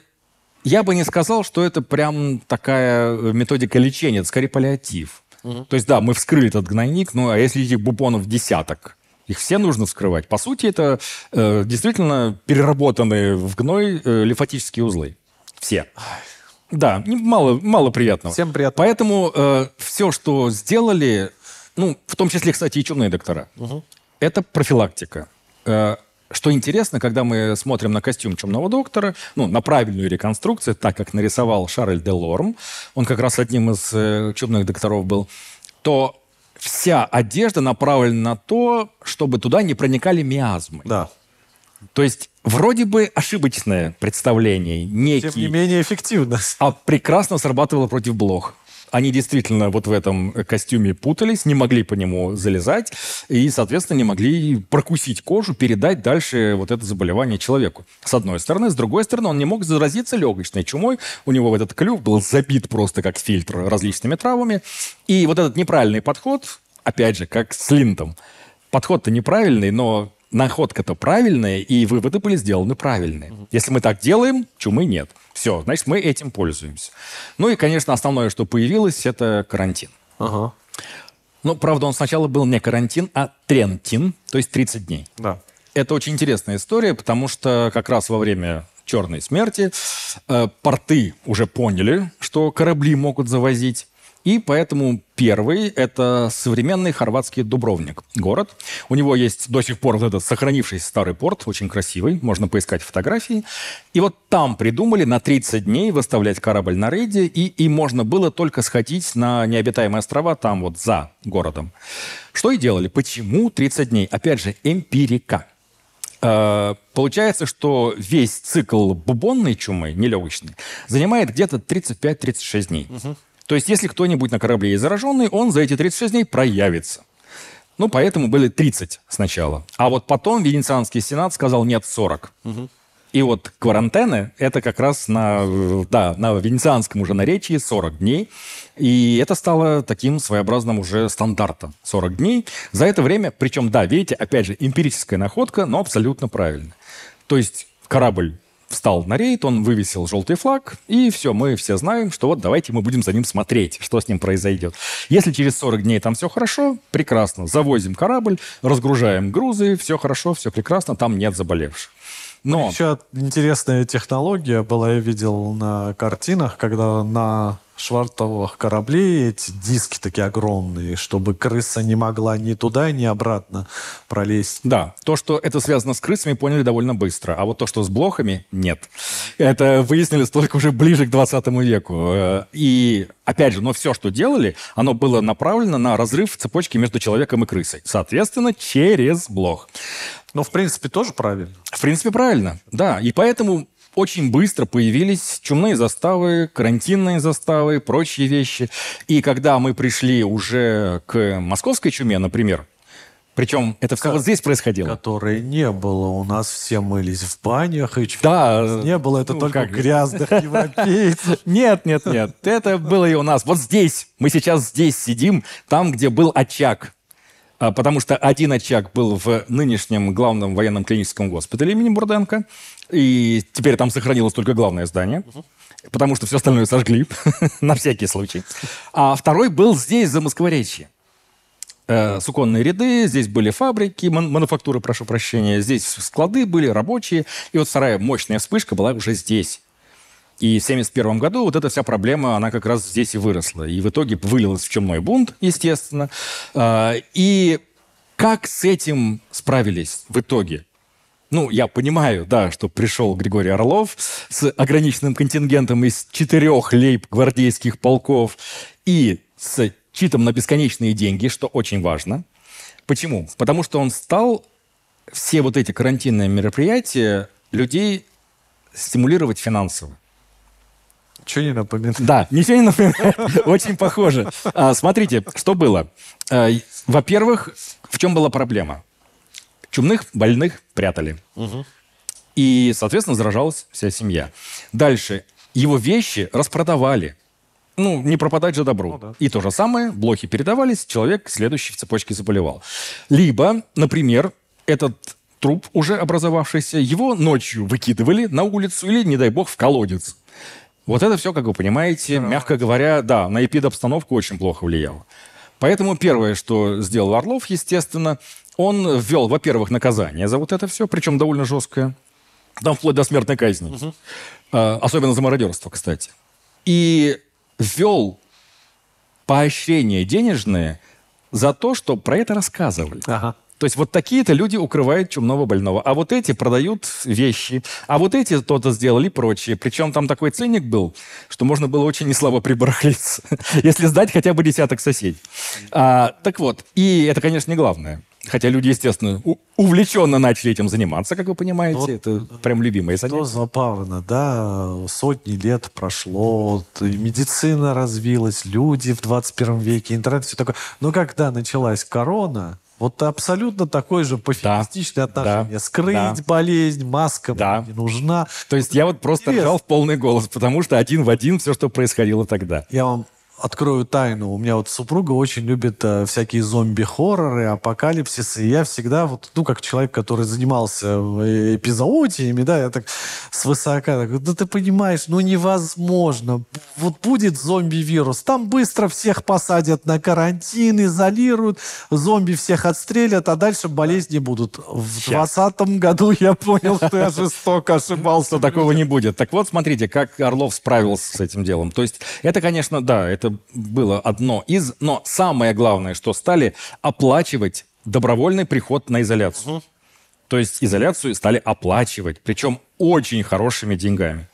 Speaker 2: я бы не сказал, что это прям такая э, методика лечения, это скорее паллиатив. Угу. То есть, да, мы вскрыли этот гнойник, ну а если этих бупонов десяток, их все нужно вскрывать. По сути, это э, действительно переработанные в гной э, лимфатические узлы. Все. Да, мало, мало приятного. Всем приятно. Поэтому э, все, что сделали, ну, в том числе, кстати, и чумные доктора, угу. это профилактика. Э, что интересно, когда мы смотрим на костюм «Чумного доктора», ну, на правильную реконструкцию, так как нарисовал Шарль де Лорм, он как раз одним из э, «Чумных докторов» был, то вся одежда направлена на то, чтобы туда не проникали миазмы. Да. То есть вроде бы ошибочное представление, некий... Тем не менее эффективно. А прекрасно срабатывало против блох. Они действительно вот в этом костюме путались, не могли по нему залезать и, соответственно, не могли прокусить кожу, передать дальше вот это заболевание человеку. С одной стороны. С другой стороны, он не мог заразиться легочной чумой. У него в этот клюв был забит просто как фильтр различными травами. И вот этот неправильный подход, опять же, как с линтом. Подход-то неправильный, но находка-то правильная, и выводы были сделаны правильные. Если мы так делаем, чумы нет. Все, значит, мы этим пользуемся. Ну и, конечно, основное, что появилось, это карантин. Ага. Ну, правда, он сначала был не карантин, а трентин, то есть 30 дней. Да. Это очень интересная история, потому что как раз во время черной смерти э, порты уже поняли, что корабли могут завозить и поэтому первый – это современный хорватский Дубровник, город. У него есть до сих пор вот этот сохранившийся старый порт, очень красивый, можно поискать фотографии. И вот там придумали на 30 дней выставлять корабль на рейде, и, и можно было только сходить на необитаемые острова там вот за городом. Что и делали. Почему 30 дней? Опять же, эмпирика. Э, получается, что весь цикл бубонной чумы, нелегочной, занимает где-то 35-36 дней. Угу. То есть, если кто-нибудь на корабле есть зараженный, он за эти 36 дней проявится. Ну, поэтому были 30 сначала. А вот потом Венецианский сенат сказал нет, 40. Угу. И вот кварантены – это как раз на, да, на венецианском уже наречии 40 дней. И это стало таким своеобразным уже стандартом 40 дней. За это время, причем, да, видите, опять же, эмпирическая находка, но абсолютно правильно. То есть корабль встал на рейд, он вывесил желтый флаг, и все, мы все знаем, что вот давайте мы будем за ним смотреть, что с ним произойдет. Если через 40 дней там все хорошо, прекрасно, завозим корабль, разгружаем грузы, все хорошо, все прекрасно, там нет заболевших.
Speaker 1: Но... Еще интересная технология была, я видел на картинах, когда на швартовых кораблей, эти диски такие огромные, чтобы крыса не могла
Speaker 2: ни туда, ни обратно пролезть. Да, то, что это связано с крысами, поняли довольно быстро. А вот то, что с блохами, нет. Это выяснили только уже ближе к 20 веку. Э, и, опять же, но все, что делали, оно было направлено на разрыв цепочки между человеком и крысой. Соответственно, через блох. Ну, в принципе, тоже правильно. В принципе, правильно, да. И поэтому очень быстро появились чумные заставы, карантинные заставы, прочие вещи. И когда мы пришли уже к московской чуме, например, причем это все вот здесь происходило. Которой не было. У нас все мылись в банях. И да. Не было, это ну, только как... грязных европейцев. Нет, нет, нет. Это было и у нас. Вот здесь. Мы сейчас здесь сидим, там, где был очаг а, потому что один очаг был в нынешнем главном военном клиническом госпитале имени Бурденко, и теперь там сохранилось только главное здание, угу. потому что все остальное сожгли, на всякий случай. А второй был здесь, за Москворечье. Э, суконные ряды, здесь были фабрики, ман- мануфактуры, прошу прощения, здесь склады были, рабочие, и вот вторая мощная вспышка была уже здесь и в 1971 году вот эта вся проблема, она как раз здесь и выросла. И в итоге вылилась в чумной бунт, естественно. А, и как с этим справились в итоге? Ну, я понимаю, да, что пришел Григорий Орлов с ограниченным контингентом из четырех лейб-гвардейских полков и с читом на бесконечные деньги, что очень важно. Почему? Потому что он стал все вот эти карантинные мероприятия людей стимулировать финансово. Ничего не напоминает. Да, ничего не напоминает. Очень похоже. А, смотрите, что было. А, во-первых, в чем была проблема? Чумных больных прятали. И, соответственно, заражалась вся семья. Дальше. Его вещи распродавали. Ну, не пропадать же добру. Ну, да. И то же самое, блохи передавались, человек следующий в цепочке заболевал. Либо, например, этот труп, уже образовавшийся, его ночью выкидывали на улицу или, не дай бог, в колодец. Вот это все, как вы понимаете, Здорово. мягко говоря, да, на эпид-обстановку очень плохо влияло. Поэтому первое, что сделал Орлов, естественно, он ввел, во-первых, наказание за вот это все, причем довольно жесткое, там вплоть до смертной казни, угу. особенно за мародерство, кстати. И ввел поощрение денежное за то, что про это рассказывали. Ага. То есть вот такие-то люди укрывают чумного больного. А вот эти продают вещи. А вот эти то-то сделали и прочее. Причем там такой ценник был, что можно было очень неслабо прибарахлиться, если сдать хотя бы десяток соседей. А, так вот, и это, конечно, не главное. Хотя люди, естественно, увлеченно начали этим заниматься, как вы понимаете. Вот это прям любимое занятие. Что забавно, да, сотни лет прошло,
Speaker 1: медицина развилась, люди в 21 веке, интернет, все такое. Но ну когда началась корона,
Speaker 2: вот абсолютно такое же пофигистичное да, отношение. Да, Скрыть да. болезнь, маска да. не нужна. То есть я вот просто Интересно. ржал в полный голос, потому что один в один все, что происходило тогда.
Speaker 1: Я вам открою тайну. У меня вот супруга очень любит э, всякие зомби-хорроры, апокалипсисы. И я всегда, вот, ну, как человек, который занимался э, эпизоотиями, да, я так свысока так, да ты понимаешь, ну невозможно. Вот будет зомби-вирус, там быстро всех посадят на карантин, изолируют, зомби всех отстрелят, а дальше болезни будут. В двадцатом году я понял, что я
Speaker 2: жестоко ошибался. Такого не будет. Так вот, смотрите, как Орлов справился с этим делом. То есть это, конечно, да, это это было одно из. Но самое главное, что стали оплачивать добровольный приход на изоляцию. Угу. То есть изоляцию стали оплачивать, причем очень хорошими деньгами.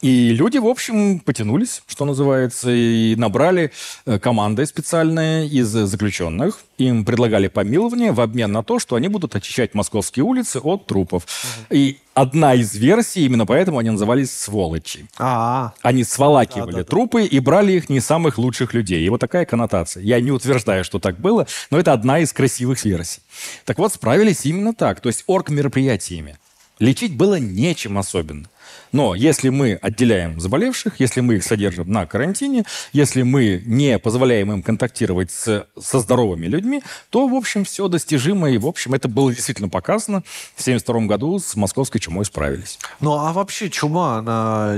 Speaker 2: И люди, в общем, потянулись, что называется, и набрали э, команды специальные из э, заключенных. Им предлагали помилование в обмен на то, что они будут очищать московские улицы от трупов. Угу. И одна из версий, именно поэтому они назывались сволочи. А-а-а. Они сволакивали Да-да-да. трупы и брали их не самых лучших людей. И вот такая коннотация. Я не утверждаю, что так было, но это одна из красивых версий. Так вот, справились именно так, то есть орг мероприятиями. Лечить было нечем особенно. Но если мы отделяем заболевших, если мы их содержим на карантине, если мы не позволяем им контактировать с, со здоровыми людьми, то, в общем, все достижимо. И, в общем, это было действительно показано. В 1972 году с московской чумой справились.
Speaker 1: Ну, а вообще чума, она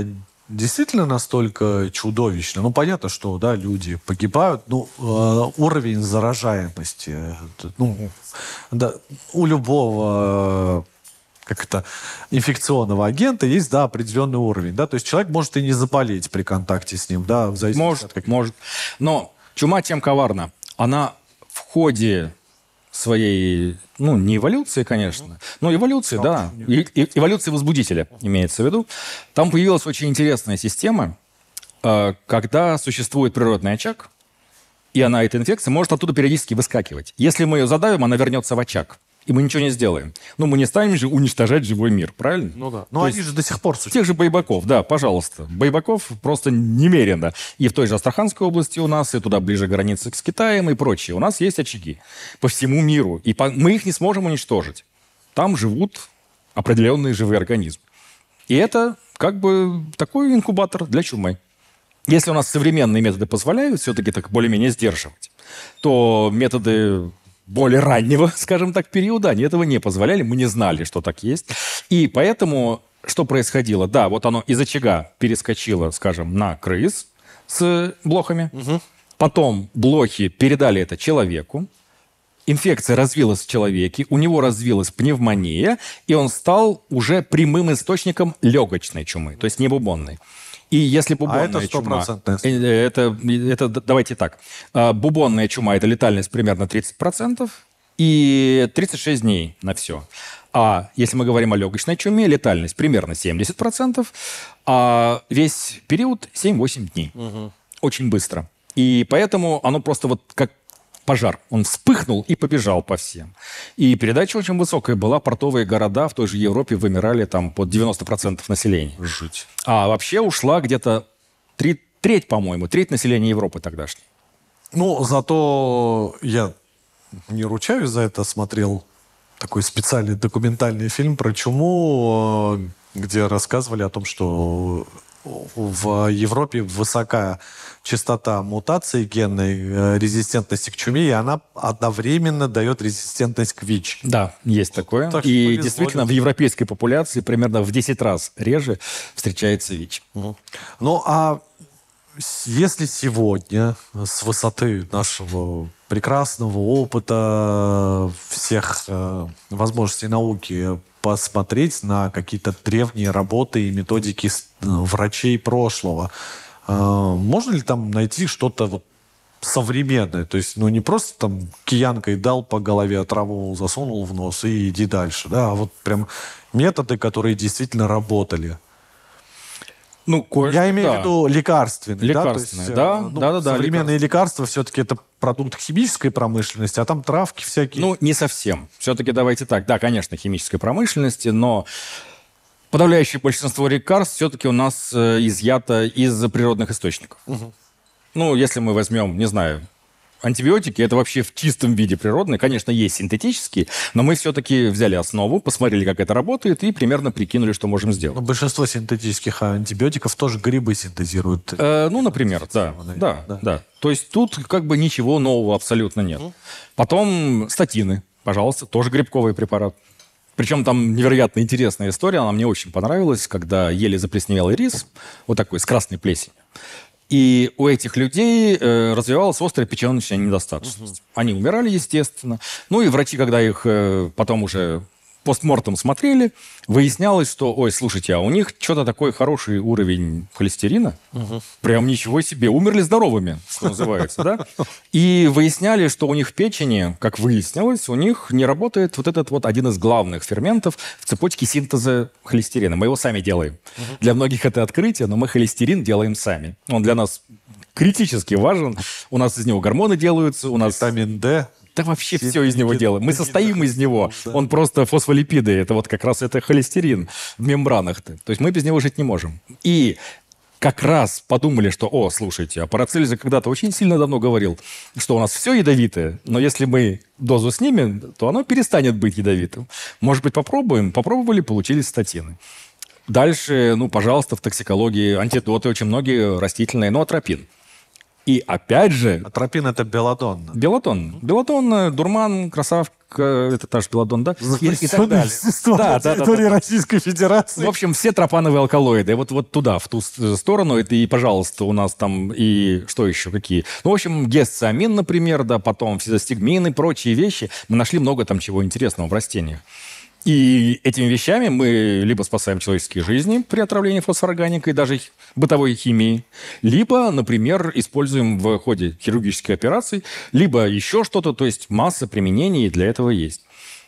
Speaker 1: действительно настолько чудовищно? Ну, понятно, что да, люди погибают, но ну, э, уровень заражаемости э, ну, да, у любого э, как это, инфекционного агента есть, да, определенный уровень, да, то есть человек может и не заболеть при контакте с ним, да,
Speaker 2: в зависимости Может, от каких... может, но чума тем коварна, она в ходе своей, ну, не эволюции, конечно, но эволюции, да, э э эволюции возбудителя имеется в виду, там появилась очень интересная система, э, когда существует природный очаг, и она, эта инфекция, может оттуда периодически выскакивать. Если мы ее задавим, она вернется в очаг и мы ничего не сделаем. Но ну, мы не станем же уничтожать живой мир, правильно?
Speaker 3: Ну да. Ну они же до
Speaker 2: сих пор существуют. Тех же боебаков, да, пожалуйста. Боебаков просто немерено. И в той же Астраханской области у нас, и туда ближе границы с Китаем и прочее. У нас есть очаги по всему миру. И по... мы их не сможем уничтожить. Там живут определенные живые организмы. И это как бы такой инкубатор для чумы. Если у нас современные методы позволяют все-таки так более-менее сдерживать, то методы более раннего, скажем так, периода, они этого не позволяли, мы не знали, что так есть. И поэтому что происходило? Да, вот оно из очага перескочило, скажем, на крыс с блохами. Угу. Потом блохи передали это человеку. Инфекция развилась в человеке, у него развилась пневмония, и он стал уже прямым источником легочной чумы, то есть не бубонной. И если бубонная а это чума... Э, это, это, давайте так. А, бубонная чума – это летальность примерно 30%, процентов и 36 дней на все. А если мы говорим о легочной чуме, летальность примерно 70%, процентов, а весь период 7-8 дней. Угу. Очень быстро. И поэтому оно просто вот как пожар. Он вспыхнул и побежал по всем. И передача очень высокая была. Портовые города в той же Европе вымирали там под 90% населения. Жить. А вообще ушла где-то три, треть, по-моему, треть населения Европы тогдашней.
Speaker 1: Ну, зато я не ручаюсь за это, смотрел такой специальный документальный фильм про чуму, э, где рассказывали о том, что в Европе высокая частота мутации генной э, резистентности к чуме, и она одновременно
Speaker 2: дает резистентность к ВИЧ. Да, есть такое. Так и действительно, в европейской популяции примерно в 10 раз реже встречается ВИЧ. Ну, а
Speaker 1: если сегодня с высоты нашего прекрасного опыта, всех э, возможностей науки посмотреть на какие-то древние работы и методики Э, врачей прошлого. Э, можно ли там найти что-то вот современное? То есть, ну, не просто там киянкой дал по голове, а траву, засунул в нос и иди дальше, да, а вот прям методы, которые действительно работали. Ну, кое Я имею да. в виду лекарственные. Лекарственные, да. Э, есть, да, ну, да, да, да, современные
Speaker 2: лекарства все-таки это продукт химической промышленности, а там травки всякие. Ну, не совсем. Все-таки давайте так. Да, конечно, химической промышленности, но подавляющее большинство лекарств все-таки у нас э, изъято из природных источников. Угу. Ну, если мы возьмем, не знаю, антибиотики, это вообще в чистом виде природные. Конечно, есть синтетические, но мы все-таки взяли основу, посмотрели, как это работает, и примерно прикинули, что можем сделать.
Speaker 1: Но ну, большинство синтетических а, антибиотиков тоже грибы синтезируют.
Speaker 2: Э, ну, например, да, да, да, да. То есть тут как бы ничего нового абсолютно нет. Потом статины, пожалуйста, тоже грибковый препарат. Причем там невероятно интересная история, она мне очень понравилась, когда ели заплесневелый рис, вот такой, с красной плесенью. И у этих людей э, развивалась острая печеночная недостаточность. Угу. Они умирали, естественно. Ну и врачи, когда их э, потом уже постмортом смотрели, выяснялось, что, ой, слушайте, а у них что-то такой хороший уровень холестерина, угу. прям ничего себе, умерли здоровыми, что называется, да? И выясняли, что у них в печени, как выяснялось, у них не работает вот этот вот один из главных ферментов в цепочке синтеза холестерина. Мы его сами делаем. Угу. Для многих это открытие, но мы холестерин делаем сами. Он для нас критически важен. У нас из него гормоны делаются, у нас... Витамин D. Да вообще Сиф... все из него делаем. Мы состоим из него. Он просто фосфолипиды. Это вот как раз это холестерин в мембранах. -то. То есть мы без него жить не можем. И как раз подумали, что, о, слушайте, а Парацельза когда-то очень сильно давно говорил, что у нас все ядовитое, но если мы дозу снимем, то оно перестанет быть ядовитым. Может быть, попробуем? Попробовали, получились статины. Дальше, ну, пожалуйста, в токсикологии антидоты очень многие растительные, но атропин. И опять же... Атропин — это белодон. Белодон. Белодон, дурман, красавка, это наш белодон, да? И, и так далее. Да, да, да, да, Российской Федерации. В общем, все тропановые алкалоиды. Вот, вот туда, в ту э, сторону. Это и, пожалуйста, у нас там и что еще, какие. Ну, в общем, гесциамин, например, да, потом все и прочие вещи. Мы нашли много там чего интересного в растениях. И этими вещами мы либо спасаем человеческие жизни при отравлении фосфорорганикой, даже бытовой химией, либо, например, используем в ходе хирургических операций, либо еще что-то, то есть масса применений для этого есть.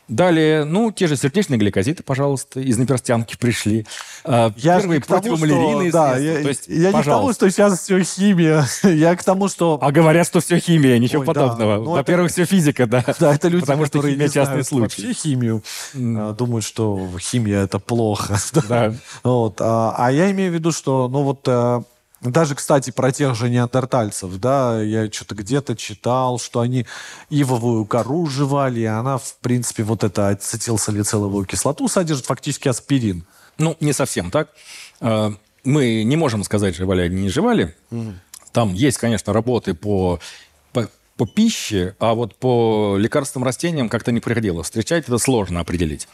Speaker 2: Далее, ну, те же сердечные гликозиты, пожалуйста, из наперстянки пришли. А, я Первые к да, средства. Я, то есть, я не к тому, что сейчас все химия. я к тому, что... А говорят, что все химия, ничего Ой, подобного. Да. Ну, Во-первых, это... все физика, да. Да, это люди, Потому что химия не частный случай. вообще
Speaker 1: химию. Mm. Думают, что химия это плохо. да. вот. а, а я имею в виду, что, ну вот э, ну, даже, кстати, про тех же неандертальцев, да, я что-то где-то читал, что они ивовую кору жевали, и она, в принципе, вот это ацетилсалициловую кислоту содержит, фактически аспирин.
Speaker 2: Ну, не совсем так. А, мы не можем сказать, жевали они не жевали. Mm. Там есть, конечно, работы по, по, по пище, а вот по лекарственным растениям как-то не приходило. встречать, это сложно определить.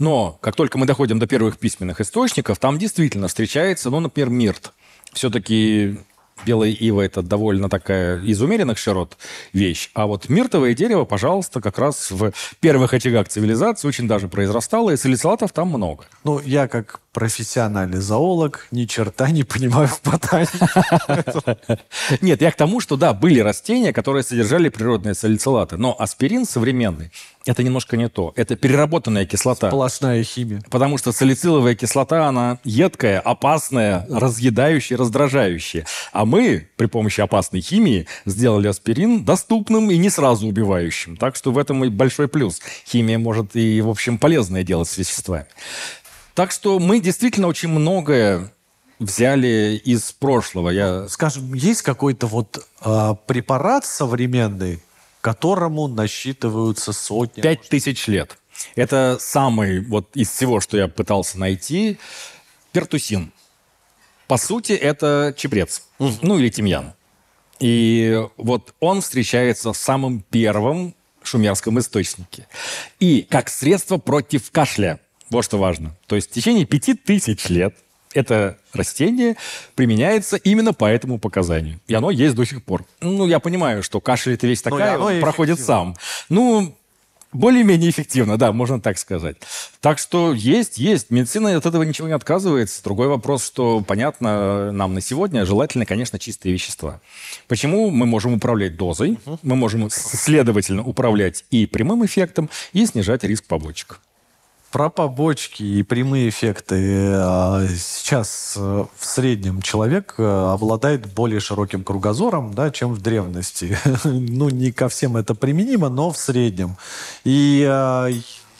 Speaker 2: Но как только мы доходим до первых письменных источников, там действительно встречается, ну, например, мирт – все-таки белая ива – это довольно такая из умеренных широт вещь. А вот миртовое дерево, пожалуйста, как раз в первых очагах цивилизации очень даже произрастало, и салицилатов там много. Ну, я как профессиональный зоолог, ни черта не понимаю в ботанике. Нет, я к тому, что да, были растения, которые содержали природные салицилаты, но аспирин современный – это немножко не то. Это переработанная кислота. Сплошная химия. Потому что салициловая кислота, она едкая, опасная, разъедающая, раздражающая. А мы при помощи опасной химии сделали аспирин доступным и не сразу убивающим. Так что в этом и большой плюс. Химия может и, в общем, полезное делать с веществами. Так что мы действительно очень многое взяли из прошлого. Я... Скажем, есть
Speaker 1: какой-то вот э, препарат современный, которому насчитываются
Speaker 2: сотни... Пять тысяч лет. Это самый, вот из всего, что я пытался найти, пертусин. По сути, это чепрец, ну или тимьян. И вот он встречается в самом первом шумерском источнике. И как средство против кашля – вот что важно. То есть в течение пяти тысяч лет это растение применяется именно по этому показанию. И оно есть до сих пор. Ну, я понимаю, что кашель это вещь ну, такая, он проходит сам. Ну, более-менее эффективно, да, можно так сказать. Так что есть, есть. Медицина от этого ничего не отказывается. Другой вопрос, что понятно нам на сегодня, желательно, конечно, чистые вещества. Почему мы можем управлять дозой, мы можем, следовательно, управлять и прямым эффектом, и снижать риск побочек. Про побочки и прямые эффекты.
Speaker 1: А, сейчас э, в среднем человек э, обладает более широким кругозором, да, чем в древности. Ну, не ко всем это применимо, но в среднем. И а,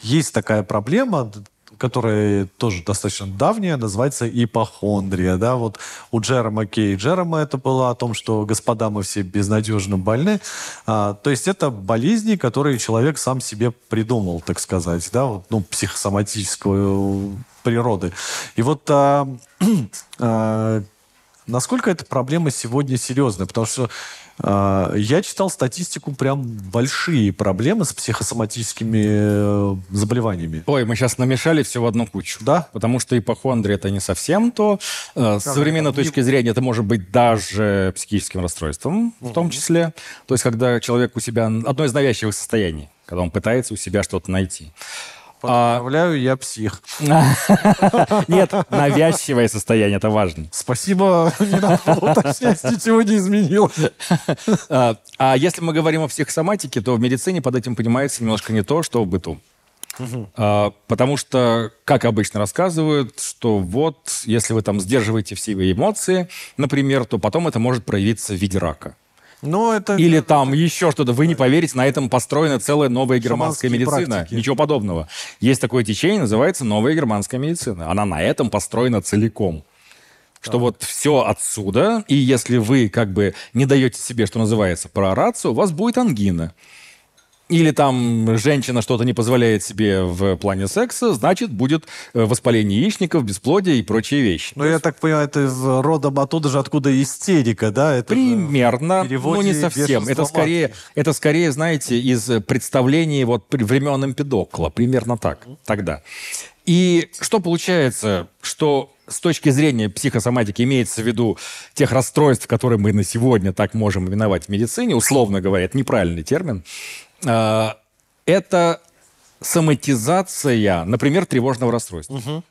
Speaker 1: есть такая проблема, которая тоже достаточно давняя, называется «Ипохондрия». Да? Вот у Джерома Кей Джерома это было о том, что «господа, мы все безнадежно больны». А, то есть это болезни, которые человек сам себе придумал, так сказать, да? вот, ну, психосоматическую природы. И вот а, а, Насколько эта проблема сегодня серьезная? Потому что э, я читал статистику, прям большие проблемы с
Speaker 2: психосоматическими э, заболеваниями. Ой, мы сейчас намешали все в одну кучу. Да? Потому что ипохондрия это не совсем то. Э, с современной это? точки не... зрения это может быть даже психическим расстройством угу. в том числе. То есть когда человек у себя... Одно из навязчивых состояний, когда он пытается у себя что-то найти. Поздравляю, а... я псих. Нет, навязчивое состояние, это важно. Спасибо, не надо ничего не изменил. А, а если мы говорим о психосоматике, то в медицине под этим понимается немножко не то, что в быту. А, потому что, как обычно рассказывают, что вот, если вы там сдерживаете все эмоции, например, то потом это может проявиться в виде рака. Но это... Или там еще что-то. Вы не поверите, на этом построена целая новая германская Шаманские медицина. Практики. Ничего подобного. Есть такое течение, называется новая германская медицина. Она на этом построена целиком. Что так. вот все отсюда, и если вы как бы не даете себе, что называется, проорацию, у вас будет ангина или там женщина что-то не позволяет себе в плане секса, значит, будет э, воспаление яичников, бесплодие и прочие вещи.
Speaker 1: Ну, я так понимаю, это из рода оттуда же, откуда истерика, да? Это
Speaker 2: Примерно, но не совсем. Это скорее, это скорее, знаете, из представлений вот времен Эмпидокла, примерно так, тогда. И что получается, что с точки зрения психосоматики имеется в виду тех расстройств, которые мы на сегодня так можем именовать в медицине, условно говоря, это неправильный термин, а, это соматизация, например, тревожного расстройства. Угу.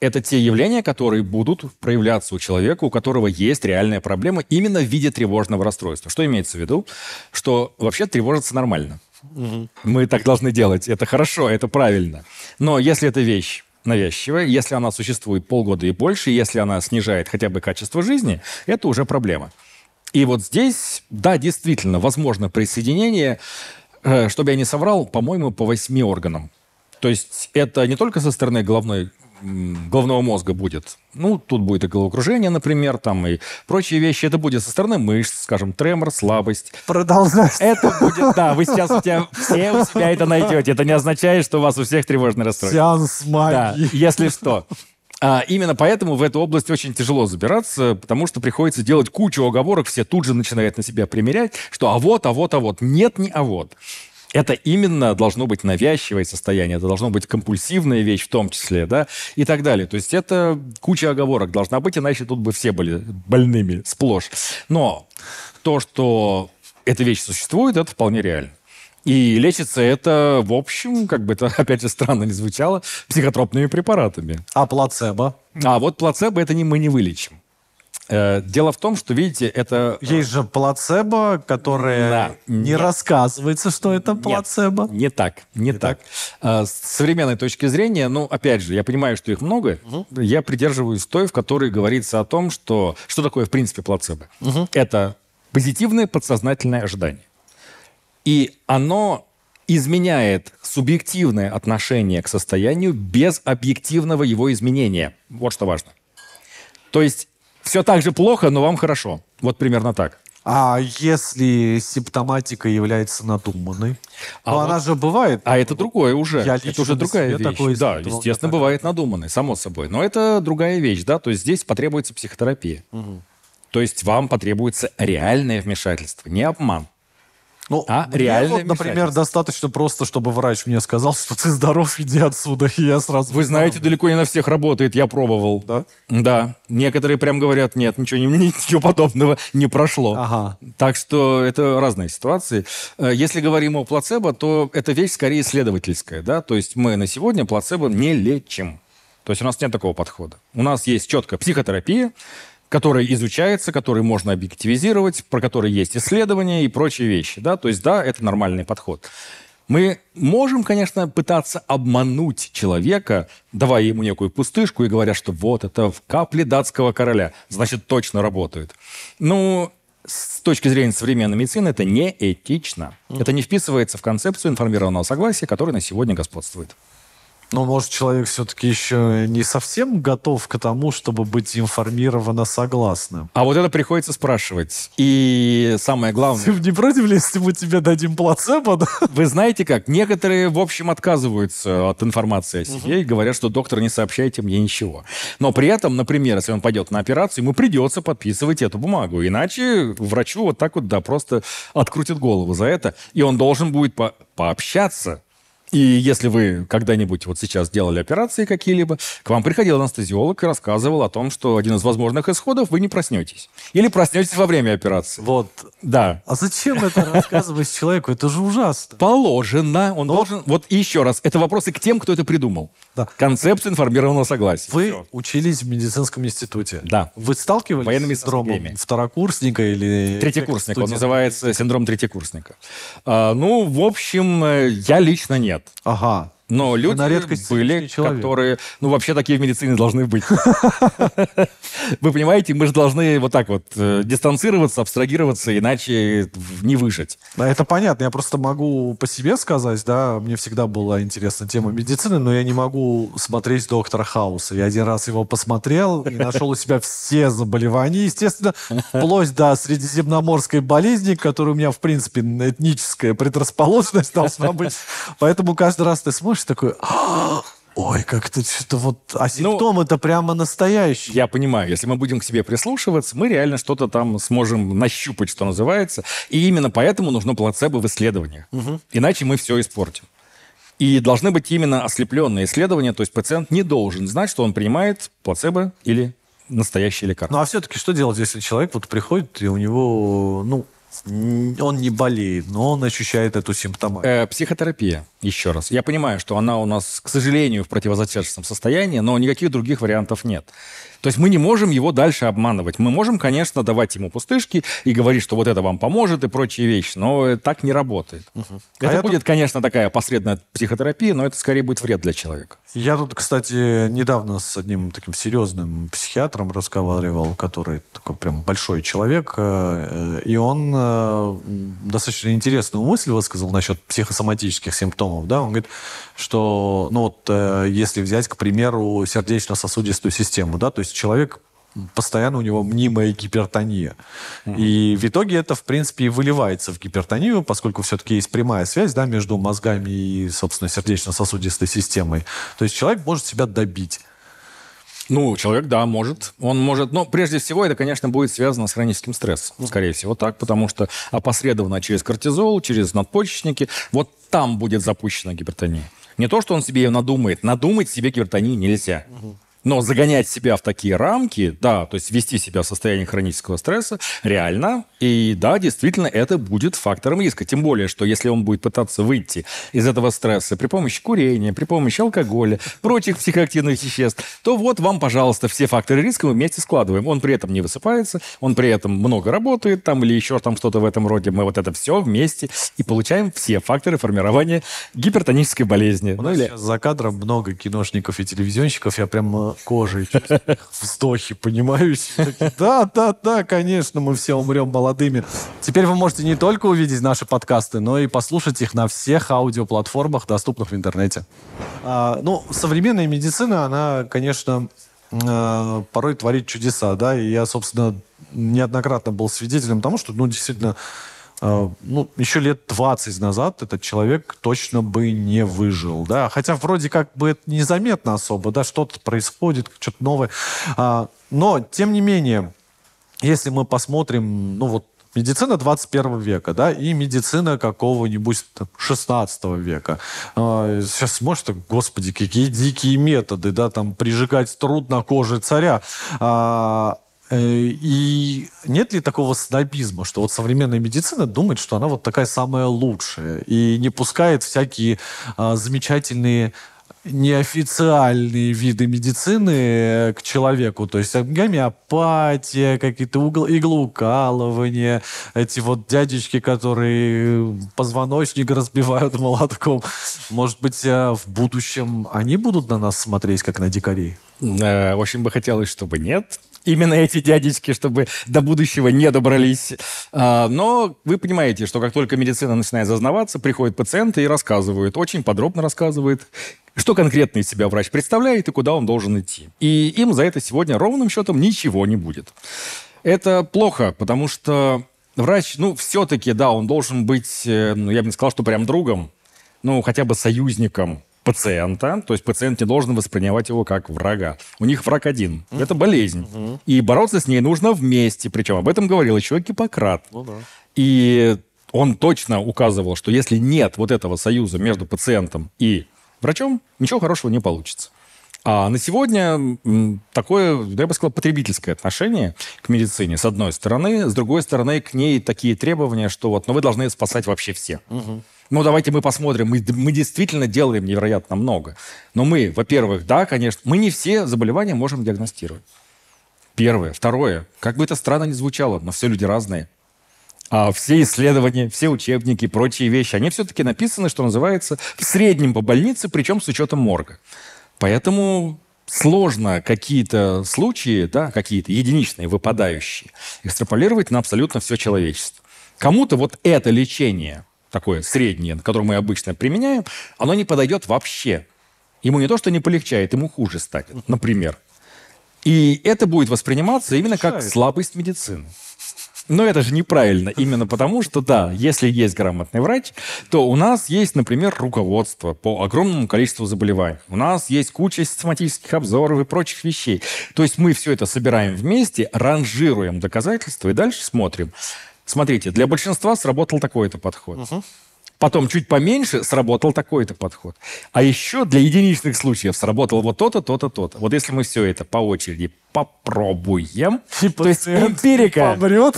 Speaker 2: Это те явления, которые будут проявляться у человека, у которого есть реальная проблема именно в виде тревожного расстройства. Что имеется в виду? Что вообще тревожиться нормально. Угу. Мы так должны делать. Это хорошо, это правильно. Но если эта вещь навязчивая, если она существует полгода и больше, если она снижает хотя бы качество жизни, это уже проблема. И вот здесь, да, действительно, возможно присоединение, э, чтобы я не соврал, по-моему, по восьми органам. То есть это не только со стороны головной головного мозга будет. Ну, тут будет и головокружение, например, там и прочие вещи. Это будет со стороны мышц, скажем, тремор, слабость. Продолжай. Это будет, да, вы сейчас у тебя, все у себя это найдете. Это не означает, что у вас у всех тревожное расстройство. Сеанс магии. Да, если что. А, именно поэтому в эту область очень тяжело забираться, потому что приходится делать кучу оговорок, все тут же начинают на себя примерять, что а вот, а вот, а вот. Нет, не а вот. Это именно должно быть навязчивое состояние, это должно быть компульсивная вещь в том числе, да, и так далее. То есть это куча оговорок должна быть, иначе тут бы все были больными сплошь. Но то, что эта вещь существует, это вполне реально. И лечится это, в общем, как бы это, опять же, странно не звучало, психотропными препаратами. А плацебо? А вот плацебо это не, мы не вылечим. Э, дело в том, что, видите, это... Есть же плацебо, которое да, не нет. рассказывается, что это плацебо. Нет, не так, не, не так. так. Э, с современной точки зрения, ну, опять же, я понимаю, что их много, угу. я придерживаюсь той, в которой говорится о том, что... Что такое, в принципе, плацебо? Угу. Это позитивное подсознательное ожидание. И оно изменяет субъективное отношение к состоянию без объективного его изменения. Вот что важно. То есть все так же плохо, но вам хорошо. Вот примерно так. А если симптоматика является надуманной? А ну, вот, она же бывает. А это другое уже. Я это уже другая вещь. Такое да, естественно, бывает надуманной, само собой. Но это другая вещь, да. То есть здесь потребуется психотерапия. Угу. То есть вам потребуется реальное вмешательство, не обман. Ну, а реально. Вот, например,
Speaker 1: достаточно просто,
Speaker 2: чтобы врач мне сказал, что ты здоров, иди отсюда, и я сразу... Вы знаете, далеко не на всех работает, я пробовал. Да? Да. Некоторые прям говорят, нет, ничего, ничего подобного не прошло. Ага. Так что это разные ситуации. Э, если говорим о плацебо, то эта вещь скорее исследовательская, да, то есть мы на сегодня плацебо не лечим. То есть у нас нет такого подхода. У нас есть четко психотерапия, который изучается, который можно объективизировать, про который есть исследования и прочие вещи. Да? То есть да, это нормальный подход. Мы можем, конечно, пытаться обмануть человека, давая ему некую пустышку и говоря, что вот это в капле датского короля, значит, точно работает. Ну, с точки зрения современной медицины это неэтично. Это не вписывается в концепцию информированного согласия, которая на сегодня господствует. Но, ну, может, человек все-таки еще не совсем
Speaker 1: готов к тому, чтобы быть информированно согласным.
Speaker 2: А вот это приходится спрашивать. И самое главное... Ты не против ли, если мы тебе дадим плацебо? Да? Вы знаете как? Некоторые, в общем, отказываются от информации о себе угу. и говорят, что доктор, не сообщайте мне ничего. Но при этом, например, если он пойдет на операцию, ему придется подписывать эту бумагу. Иначе врачу вот так вот, да, просто открутит голову за это. И он должен будет по пообщаться и если вы когда-нибудь вот сейчас делали операции какие-либо, к вам приходил анестезиолог и рассказывал о том, что один из возможных исходов вы не проснетесь. Или проснетесь во время операции. Вот. Да. А зачем это рассказывать человеку? Это же ужасно. Положено. Он Но... должен... Вот еще раз. Это вопросы к тем, кто это придумал. Да. Концепцию информированного согласия. Вы Все. учились в медицинском институте. Да. Вы сталкивались с синдромом второкурсника или... Третьекурсника. Он называется синдром третьекурсника. А, ну, в общем, э, я лично нет. нет. Ага. Но люди на редкость были, которые, ну, вообще такие в медицине должны быть. Вы понимаете, мы же должны вот так вот э, дистанцироваться, абстрагироваться, иначе не выжить.
Speaker 1: Да, это понятно. Я просто могу по себе сказать, да, мне всегда была интересна тема медицины, но я не могу смотреть «Доктора Хауса». Я один раз его посмотрел и нашел у себя все заболевания, естественно, вплоть до средиземноморской болезни, которая у меня, в принципе, этническая предрасположенность должна быть. Поэтому каждый раз ты смотришь, смотришь такой, «А, ой, как тут что-то вот... А ну, симптом это
Speaker 2: прямо настоящий. Я понимаю, если мы будем к себе прислушиваться, мы реально что-то там сможем нащупать, что называется. И именно поэтому нужно плацебо в исследованиях. Угу. Иначе мы все испортим. И должны быть именно ослепленные исследования, то есть пациент не должен знать, что он принимает плацебо или настоящий лекарство. Ну а все-таки что делать, если человек вот приходит, и у него, ну, он не болеет, но он ощущает эту симптоматику. Э, психотерапия, еще раз. Я понимаю, что она у нас, к сожалению, в противозачерстном состоянии, но никаких других вариантов нет. То есть мы не можем его дальше обманывать. Мы можем, конечно, давать ему пустышки и говорить, что вот это вам поможет и прочие вещи, но э, так не работает. Угу. Это а будет, тут... конечно, такая посредная психотерапия, но это скорее будет вред для человека.
Speaker 1: Я тут, кстати, недавно с одним таким серьезным психиатром разговаривал, который такой прям большой человек, э, и он э, достаточно интересную мысль высказал насчет психосоматических симптомов. Да? Он говорит, что ну вот, если взять, к примеру, сердечно-сосудистую систему, да, то есть есть человек постоянно у него мнимая гипертония. Mm-hmm. И в итоге это, в принципе, и выливается в гипертонию, поскольку все-таки есть прямая связь да, между мозгами
Speaker 2: и, собственно, сердечно-сосудистой системой. То есть человек может себя добить. Ну, человек, да, может. Он может. Но прежде всего это, конечно, будет связано с хроническим стрессом. Скорее всего так, потому что опосредованно через кортизол, через надпочечники, вот там будет запущена гипертония. Не то, что он себе ее надумает. Надумать себе гипертонию нельзя. Угу. Но загонять себя в такие рамки, да, то есть вести себя в состоянии хронического стресса, реально. И да, действительно, это будет фактором риска. Тем более, что если он будет пытаться выйти из этого стресса при помощи курения, при помощи алкоголя, прочих психоактивных веществ, то вот вам, пожалуйста, все факторы риска мы вместе складываем. Он при этом не высыпается, он при этом много работает там или еще там что-то в этом роде. Мы вот это все вместе и получаем все факторы формирования гипертонической болезни. У ну нас ну, или... за кадром много киношников и телевизионщиков. Я прям э,
Speaker 1: кожей. Вздохи, понимаете? Да, да, да, конечно, мы все умрем молодыми. Теперь вы можете не только увидеть наши подкасты, но и послушать их на всех аудиоплатформах, доступных в интернете. А, ну, современная медицина, она, конечно, э, порой творит чудеса, да, и я, собственно, неоднократно был свидетелем тому, что, ну, действительно, а, ну, еще лет 20 назад этот человек точно бы не выжил, да, хотя вроде как бы это незаметно особо, да, что-то происходит, что-то новое, а, но, тем не менее, если мы посмотрим, ну, вот Медицина 21 века, да, и медицина какого-нибудь 16 века. А, сейчас может, господи, какие дикие методы, да, там, прижигать труд на коже царя. Э, и нет ли такого снобизма, что вот современная медицина думает, что она вот такая самая лучшая и не пускает всякие а, замечательные неофициальные виды медицины э, к человеку, то есть э, гомеопатия, какие-то угл... иглоукалывания, эти вот дядечки, которые позвоночник разбивают молотком. Может быть, в будущем они будут на нас смотреть, как на дикарей? Очень
Speaker 2: бы хотелось, чтобы нет, именно эти дядечки, чтобы до будущего не добрались. А, но вы понимаете, что как только медицина начинает зазнаваться, приходят пациенты и рассказывают, очень подробно рассказывают, что конкретно из себя врач представляет и куда он должен идти. И им за это сегодня ровным счетом ничего не будет. Это плохо, потому что врач, ну, все-таки, да, он должен быть, э, ну, я бы не сказал, что прям другом, ну, хотя бы союзником пациента, то есть пациент не должен воспринимать его как врага. У них враг один. Mm-hmm. Это болезнь. Mm-hmm. И бороться с ней нужно вместе. Причем об этом говорил еще Гиппократ. Ну, да. И он точно указывал, что если нет вот этого союза между пациентом и врачом, ничего хорошего не получится. А на сегодня такое, я бы сказал, потребительское отношение к медицине, с одной стороны. С другой стороны, к ней такие требования, что вот, ну, вы должны спасать вообще все. Угу ну давайте мы посмотрим, мы, мы действительно делаем невероятно много. Но мы, во-первых, да, конечно, мы не все заболевания можем диагностировать. Первое. Второе. Как бы это странно ни звучало, но все люди разные. А все исследования, все учебники и прочие вещи, они все-таки написаны, что называется, в среднем по больнице, причем с учетом морга. Поэтому сложно какие-то случаи, да, какие-то единичные, выпадающие, экстраполировать на абсолютно все человечество. Кому-то вот это лечение такое среднее, которое мы обычно применяем, оно не подойдет вообще. Ему не то, что не полегчает, ему хуже станет, например. И это будет восприниматься именно как слабость медицины. Но это же неправильно. Именно потому, что да, если есть грамотный врач, то у нас есть, например, руководство по огромному количеству заболеваний. У нас есть куча систематических обзоров и прочих вещей. То есть мы все это собираем вместе, ранжируем доказательства и дальше смотрим. Смотрите, для большинства сработал такой-то подход. Угу. Потом чуть поменьше сработал такой-то подход. А еще для единичных случаев сработал вот то-то, то-то, то-то. Вот если мы все это по очереди попробуем. И То есть эмпирика. Помрет.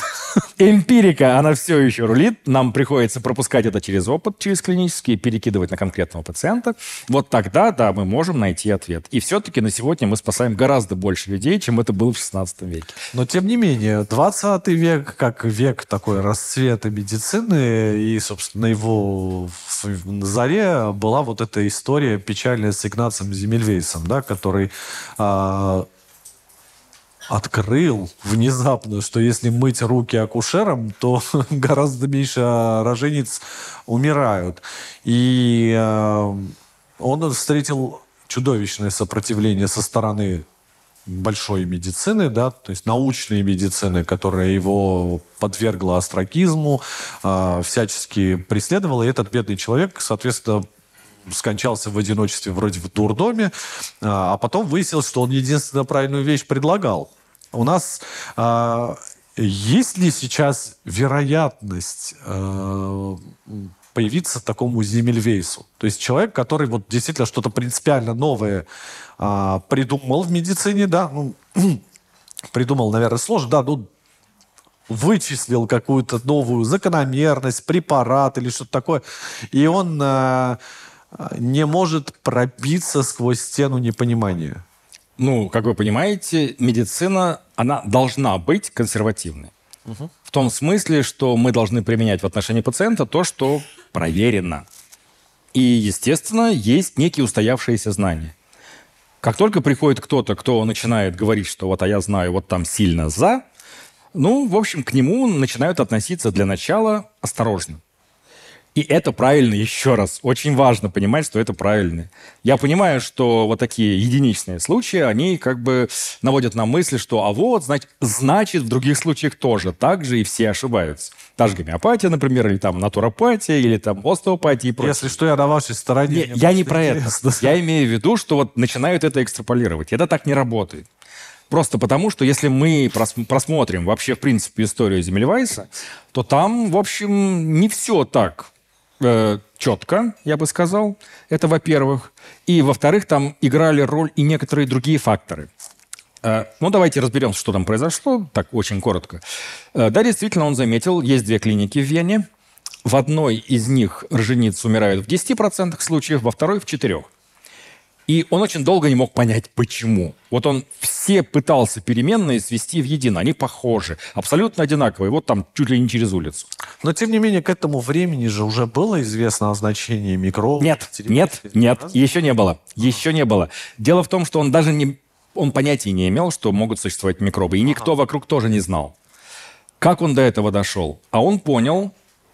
Speaker 2: Эмпирика, она все еще рулит. Нам приходится пропускать это через опыт, через клинический, перекидывать на конкретного пациента. Вот тогда, да, мы можем найти ответ. И все-таки на сегодня мы спасаем гораздо больше людей, чем это было в 16 веке.
Speaker 1: Но тем не менее, 20 век, как век такой расцвета медицины, и, собственно, его в заре была вот эта история печальная с Игнацием Земельвейсом, да, который а, открыл внезапно, что если мыть руки акушером, то гораздо меньше рожениц умирают. И э, он встретил чудовищное сопротивление со стороны большой медицины, да, то есть научной медицины, которая его подвергла астракизму, э, всячески преследовала. И этот бедный человек, соответственно, скончался в одиночестве вроде в дурдоме, э, а потом выяснилось, что он единственно правильную вещь предлагал. У нас э, есть ли сейчас вероятность э, появиться такому земельвейсу? То есть человек, который вот действительно что-то принципиально новое э, придумал в медицине, да, ну, придумал, наверное, сложно, да, ну, вычислил какую-то новую закономерность, препарат или что-то такое, и он э,
Speaker 2: не может пробиться сквозь стену непонимания ну, как вы понимаете, медицина, она должна быть консервативной. Угу. В том смысле, что мы должны применять в отношении пациента то, что проверено. И, естественно, есть некие устоявшиеся знания. Как только приходит кто-то, кто начинает говорить, что вот а я знаю, вот там сильно за, ну, в общем, к нему начинают относиться для начала осторожно. И это правильно еще раз. Очень важно понимать, что это правильно. Я понимаю, что вот такие единичные случаи, они как бы наводят на мысли, что а вот, значит, значит в других случаях тоже так же и все ошибаются. Та же гомеопатия, например, или там натуропатия, или там остеопатия и прочее.
Speaker 1: Если что, я на вашей
Speaker 2: стороне. Не, я не про интересно. это. Я имею в виду, что вот начинают это экстраполировать. Это так не работает. Просто потому, что если мы просмотрим вообще, в принципе, историю Земельвайса, то там, в общем, не все так э, четко, я бы сказал. Это во-первых. И во-вторых, там играли роль и некоторые другие факторы. Э, ну, давайте разберемся, что там произошло, так, очень коротко. Э, да, действительно, он заметил, есть две клиники в Вене. В одной из них ржениц умирают в 10% случаев, во второй – в 4%. И он очень долго не мог понять, почему. Вот он все пытался переменные свести в едино. Они похожи, абсолютно одинаковые. Вот там чуть ли не через улицу. Но, тем не менее, к этому времени же уже было известно о значении микробов. Нет, нет, нет, еще не было. Еще не было. Дело в том, что он даже не... Он понятия не имел, что могут существовать микробы. И никто ага. вокруг тоже не знал. Как он до этого дошел? А он понял,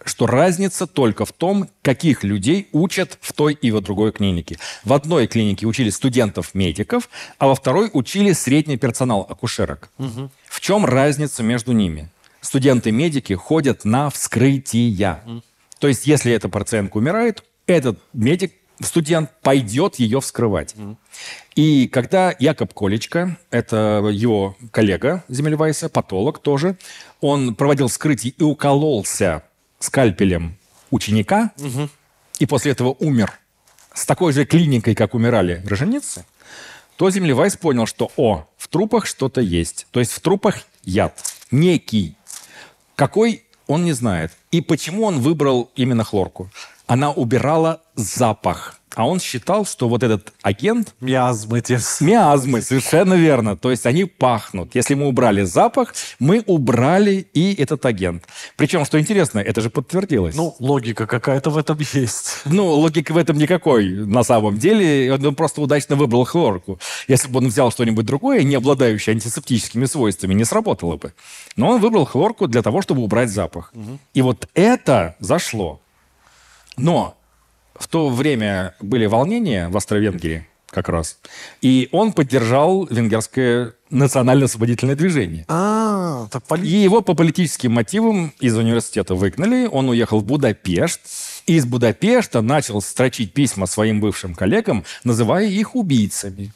Speaker 2: что разница только в том, каких людей учат в той и в другой клинике. В одной клинике учили студентов-медиков, а во второй учили средний персонал акушерок. Угу. В чем разница между ними? Студенты-медики ходят на вскрытия. Угу. То есть, если эта пациентка умирает, этот медик студент пойдет ее вскрывать. Mm. И когда Якоб Колечко, это его коллега Земельвайса, патолог тоже, он проводил вскрытие и укололся скальпелем ученика угу. и после этого умер с такой же клиникой, как умирали роженицы, то Землевайс понял, что о, в трупах что-то есть. То есть в трупах яд. Некий. Какой, он не знает. И почему он выбрал именно хлорку? Она убирала запах а он считал, что вот этот агент... Миазмы те Миазмы, совершенно верно. То есть они пахнут. Если мы убрали запах, мы убрали и этот агент. Причем, что интересно, это же подтвердилось. Ну, логика какая-то в этом есть. Ну, логика в этом никакой на самом деле. Он просто удачно выбрал хлорку. Если бы он взял что-нибудь другое, не обладающее антисептическими свойствами, не сработало бы. Но он выбрал хлорку для того, чтобы убрать запах. Угу. И вот это зашло. Но в то время были волнения в Австро-Венгрии как раз. И он поддержал венгерское национально-освободительное движение. А, так поли... И его по политическим мотивам из университета выгнали. Он уехал в Будапешт. И из Будапешта начал строчить письма своим бывшим коллегам, называя их убийцами.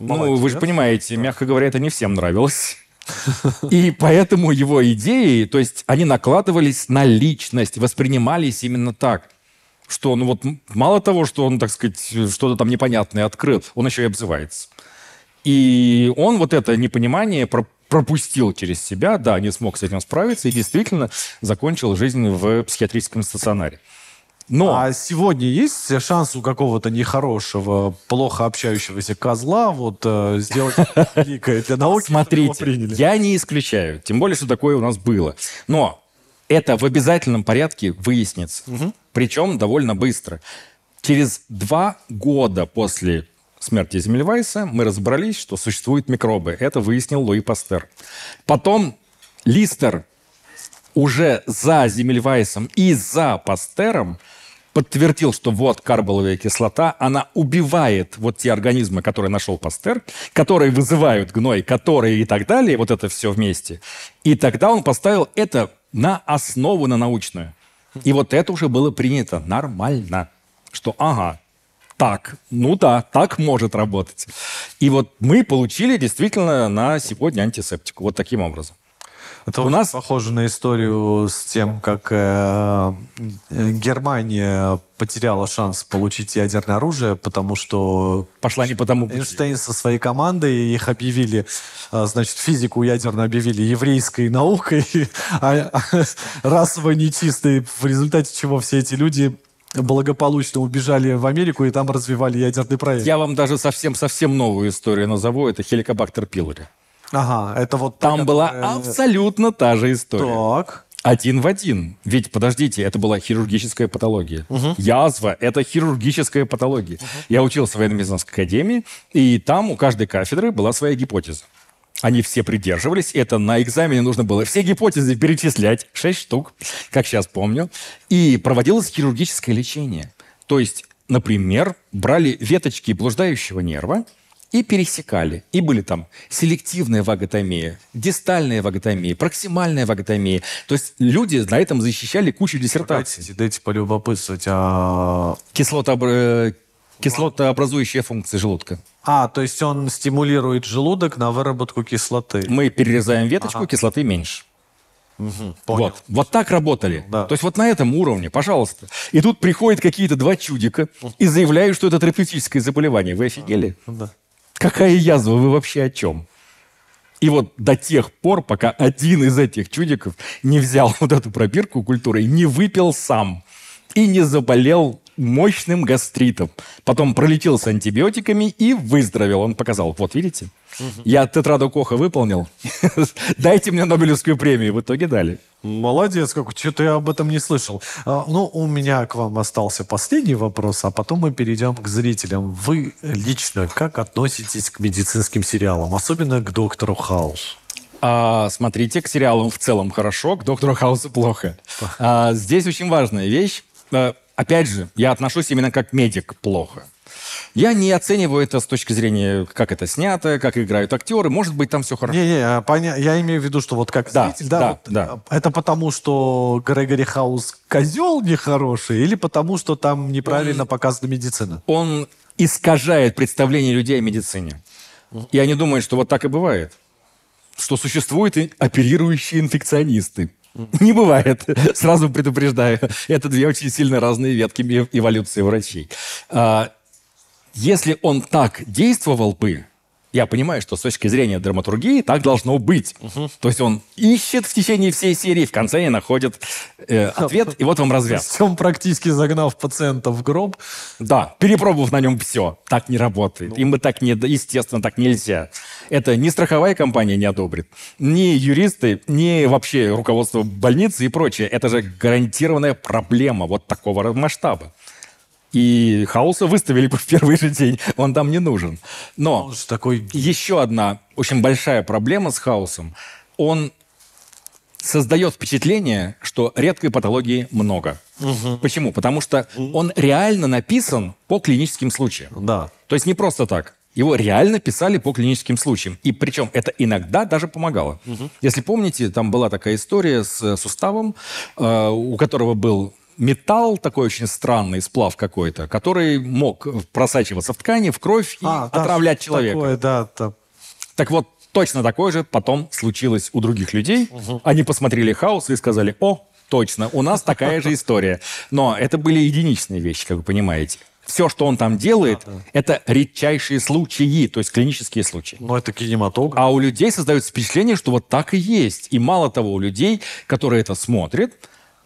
Speaker 2: Молодец. Ну, вы же понимаете, мягко говоря, это не всем нравилось. И поэтому его идеи, то есть они накладывались на личность, воспринимались именно так что он ну вот мало того, что он, так сказать, что-то там непонятное открыл, он еще и обзывается. И он вот это непонимание пропустил через себя, да, не смог с этим справиться и действительно закончил жизнь в психиатрическом стационаре. Но... А сегодня есть шанс у какого-то нехорошего, плохо общающегося козла вот э, сделать великое для науки? Смотрите, я не исключаю. Тем более, что такое у нас было. Но это в обязательном порядке выяснится. Угу. Причем довольно быстро. Через два года после смерти Земельвайса мы разобрались, что существуют микробы. Это выяснил Луи Пастер. Потом Листер уже за Земельвайсом и за Пастером подтвердил, что вот карболовая кислота, она убивает вот те организмы, которые нашел Пастер, которые вызывают гной, которые и так далее, вот это все вместе. И тогда он поставил это на основу, на научную. И вот это уже было принято нормально, что ага, так, ну да, так может работать. И вот мы получили действительно на сегодня антисептику вот таким образом. Это у нас похоже на историю
Speaker 1: с тем, как э, э, Германия потеряла шанс получить ядерное оружие, потому что пошла не потому. Эйнштейн со своей командой их объявили, э, значит, физику ядерную объявили еврейской наукой, а, а расово нечистой, в результате чего все эти люди благополучно убежали в Америку и там развивали ядерный проект.
Speaker 2: Я вам даже совсем-совсем новую историю назову. Это хеликобактер пилори.
Speaker 1: Ага, это вот Там так, была э, абсолютно
Speaker 2: та же история. Так. Один в один. Ведь, подождите, это была хирургическая патология. Угу. Язва — это хирургическая патология. Угу. Я учился в военно-медицинской академии, и там у каждой кафедры была своя гипотеза. Они все придерживались. Это на экзамене нужно было все гипотезы перечислять. Шесть штук, как сейчас помню. И проводилось хирургическое лечение. То есть, например, брали веточки блуждающего нерва, и пересекали. И были там селективная ваготомия, дистальная ваготомия, проксимальная ваготомия. То есть люди на этом защищали кучу диссертаций. Погодите, дайте полюбопытствовать. А... Кислота, э, кислотообразующая функция желудка. А, то есть он стимулирует желудок на выработку кислоты. Мы перерезаем веточку, ага. кислоты меньше. Угу, понял. Вот. вот так работали. Да. То есть вот на этом уровне, пожалуйста. И тут приходят какие-то два чудика и заявляют, что это терапевтическое заболевание. Вы офигели? Да. Какая язва? Вы вообще о чем? И вот до тех пор, пока один из этих чудиков не взял вот эту пробирку культуры не выпил сам, и не заболел мощным гастритом. Потом пролетел с антибиотиками и выздоровел. Он показал, вот видите, я тетраду Коха выполнил. Дайте мне Нобелевскую премию. В итоге дали.
Speaker 1: Молодец, как что-то я об этом не слышал. А, ну, у меня к вам остался последний вопрос, а потом мы перейдем к зрителям. Вы лично как относитесь к медицинским сериалам, особенно к доктору Хаус?
Speaker 2: А, смотрите, к сериалам в целом хорошо, к доктору Хаусу плохо. А, здесь очень важная вещь. А, опять же, я отношусь именно как медик плохо. Я не оцениваю это с точки зрения, как это снято, как играют актеры. Может быть, там все хорошо. Не-не, а поня... я имею в виду, что вот как да, зритель, да, да, вот, да.
Speaker 1: А, это потому, что Грегори Хаус козел нехороший, или потому, что там неправильно он, показана
Speaker 2: медицина? Он искажает представление людей о медицине. И они думают, что вот так и бывает. Что существуют и оперирующие инфекционисты. Не бывает. Сразу предупреждаю. Это две очень сильно разные ветки эволюции врачей. А, если он так действовал бы, я понимаю, что с точки зрения драматургии так должно быть. Угу. То есть он ищет в течение всей серии, в конце не находит э, ответ, и вот вам развязка. Он практически загнал пациента в гроб. Да, перепробовав на нем все, так не работает. Ну. Им бы так не, естественно, так нельзя. Это ни страховая компания не одобрит, ни юристы, ни вообще руководство больницы и прочее. Это же гарантированная проблема вот такого масштаба. И Хауса выставили в первый же день. Он там не нужен. Но такой... еще одна очень большая проблема с Хаусом. Он создает впечатление, что редкой патологии много. Угу. Почему? Потому что он реально написан по клиническим случаям. Да. То есть не просто так. Его реально писали по клиническим случаям. И причем это иногда даже помогало. Угу. Если помните, там была такая история с суставом, э, у которого был металл такой очень странный, сплав какой-то, который мог просачиваться в ткани, в кровь и а, отравлять да, человека. Такое, да, да. Так вот, точно такое же потом случилось у других людей. Угу. Они посмотрели хаос и сказали, о, точно, у нас такая же история. Но это были единичные вещи, как вы понимаете. Все, что он там делает, а, да. это редчайшие случаи, то есть клинические случаи. Но ну, это кинематограф. А у людей создается впечатление, что вот так и есть. И мало того, у людей, которые это смотрят,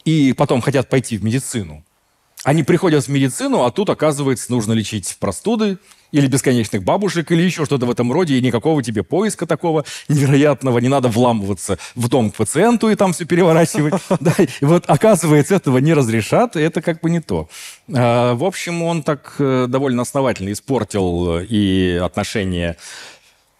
Speaker 2: и потом хотят пойти в медицину, они приходят в медицину, а тут, оказывается, нужно лечить простуды или бесконечных бабушек, или еще что-то в этом роде, и никакого тебе поиска такого невероятного, не надо вламываться в дом к пациенту и там все переворачивать. Да, и вот, оказывается, этого не разрешат, и это как бы не то. А, в общем, он так э, довольно основательно испортил э, и отношения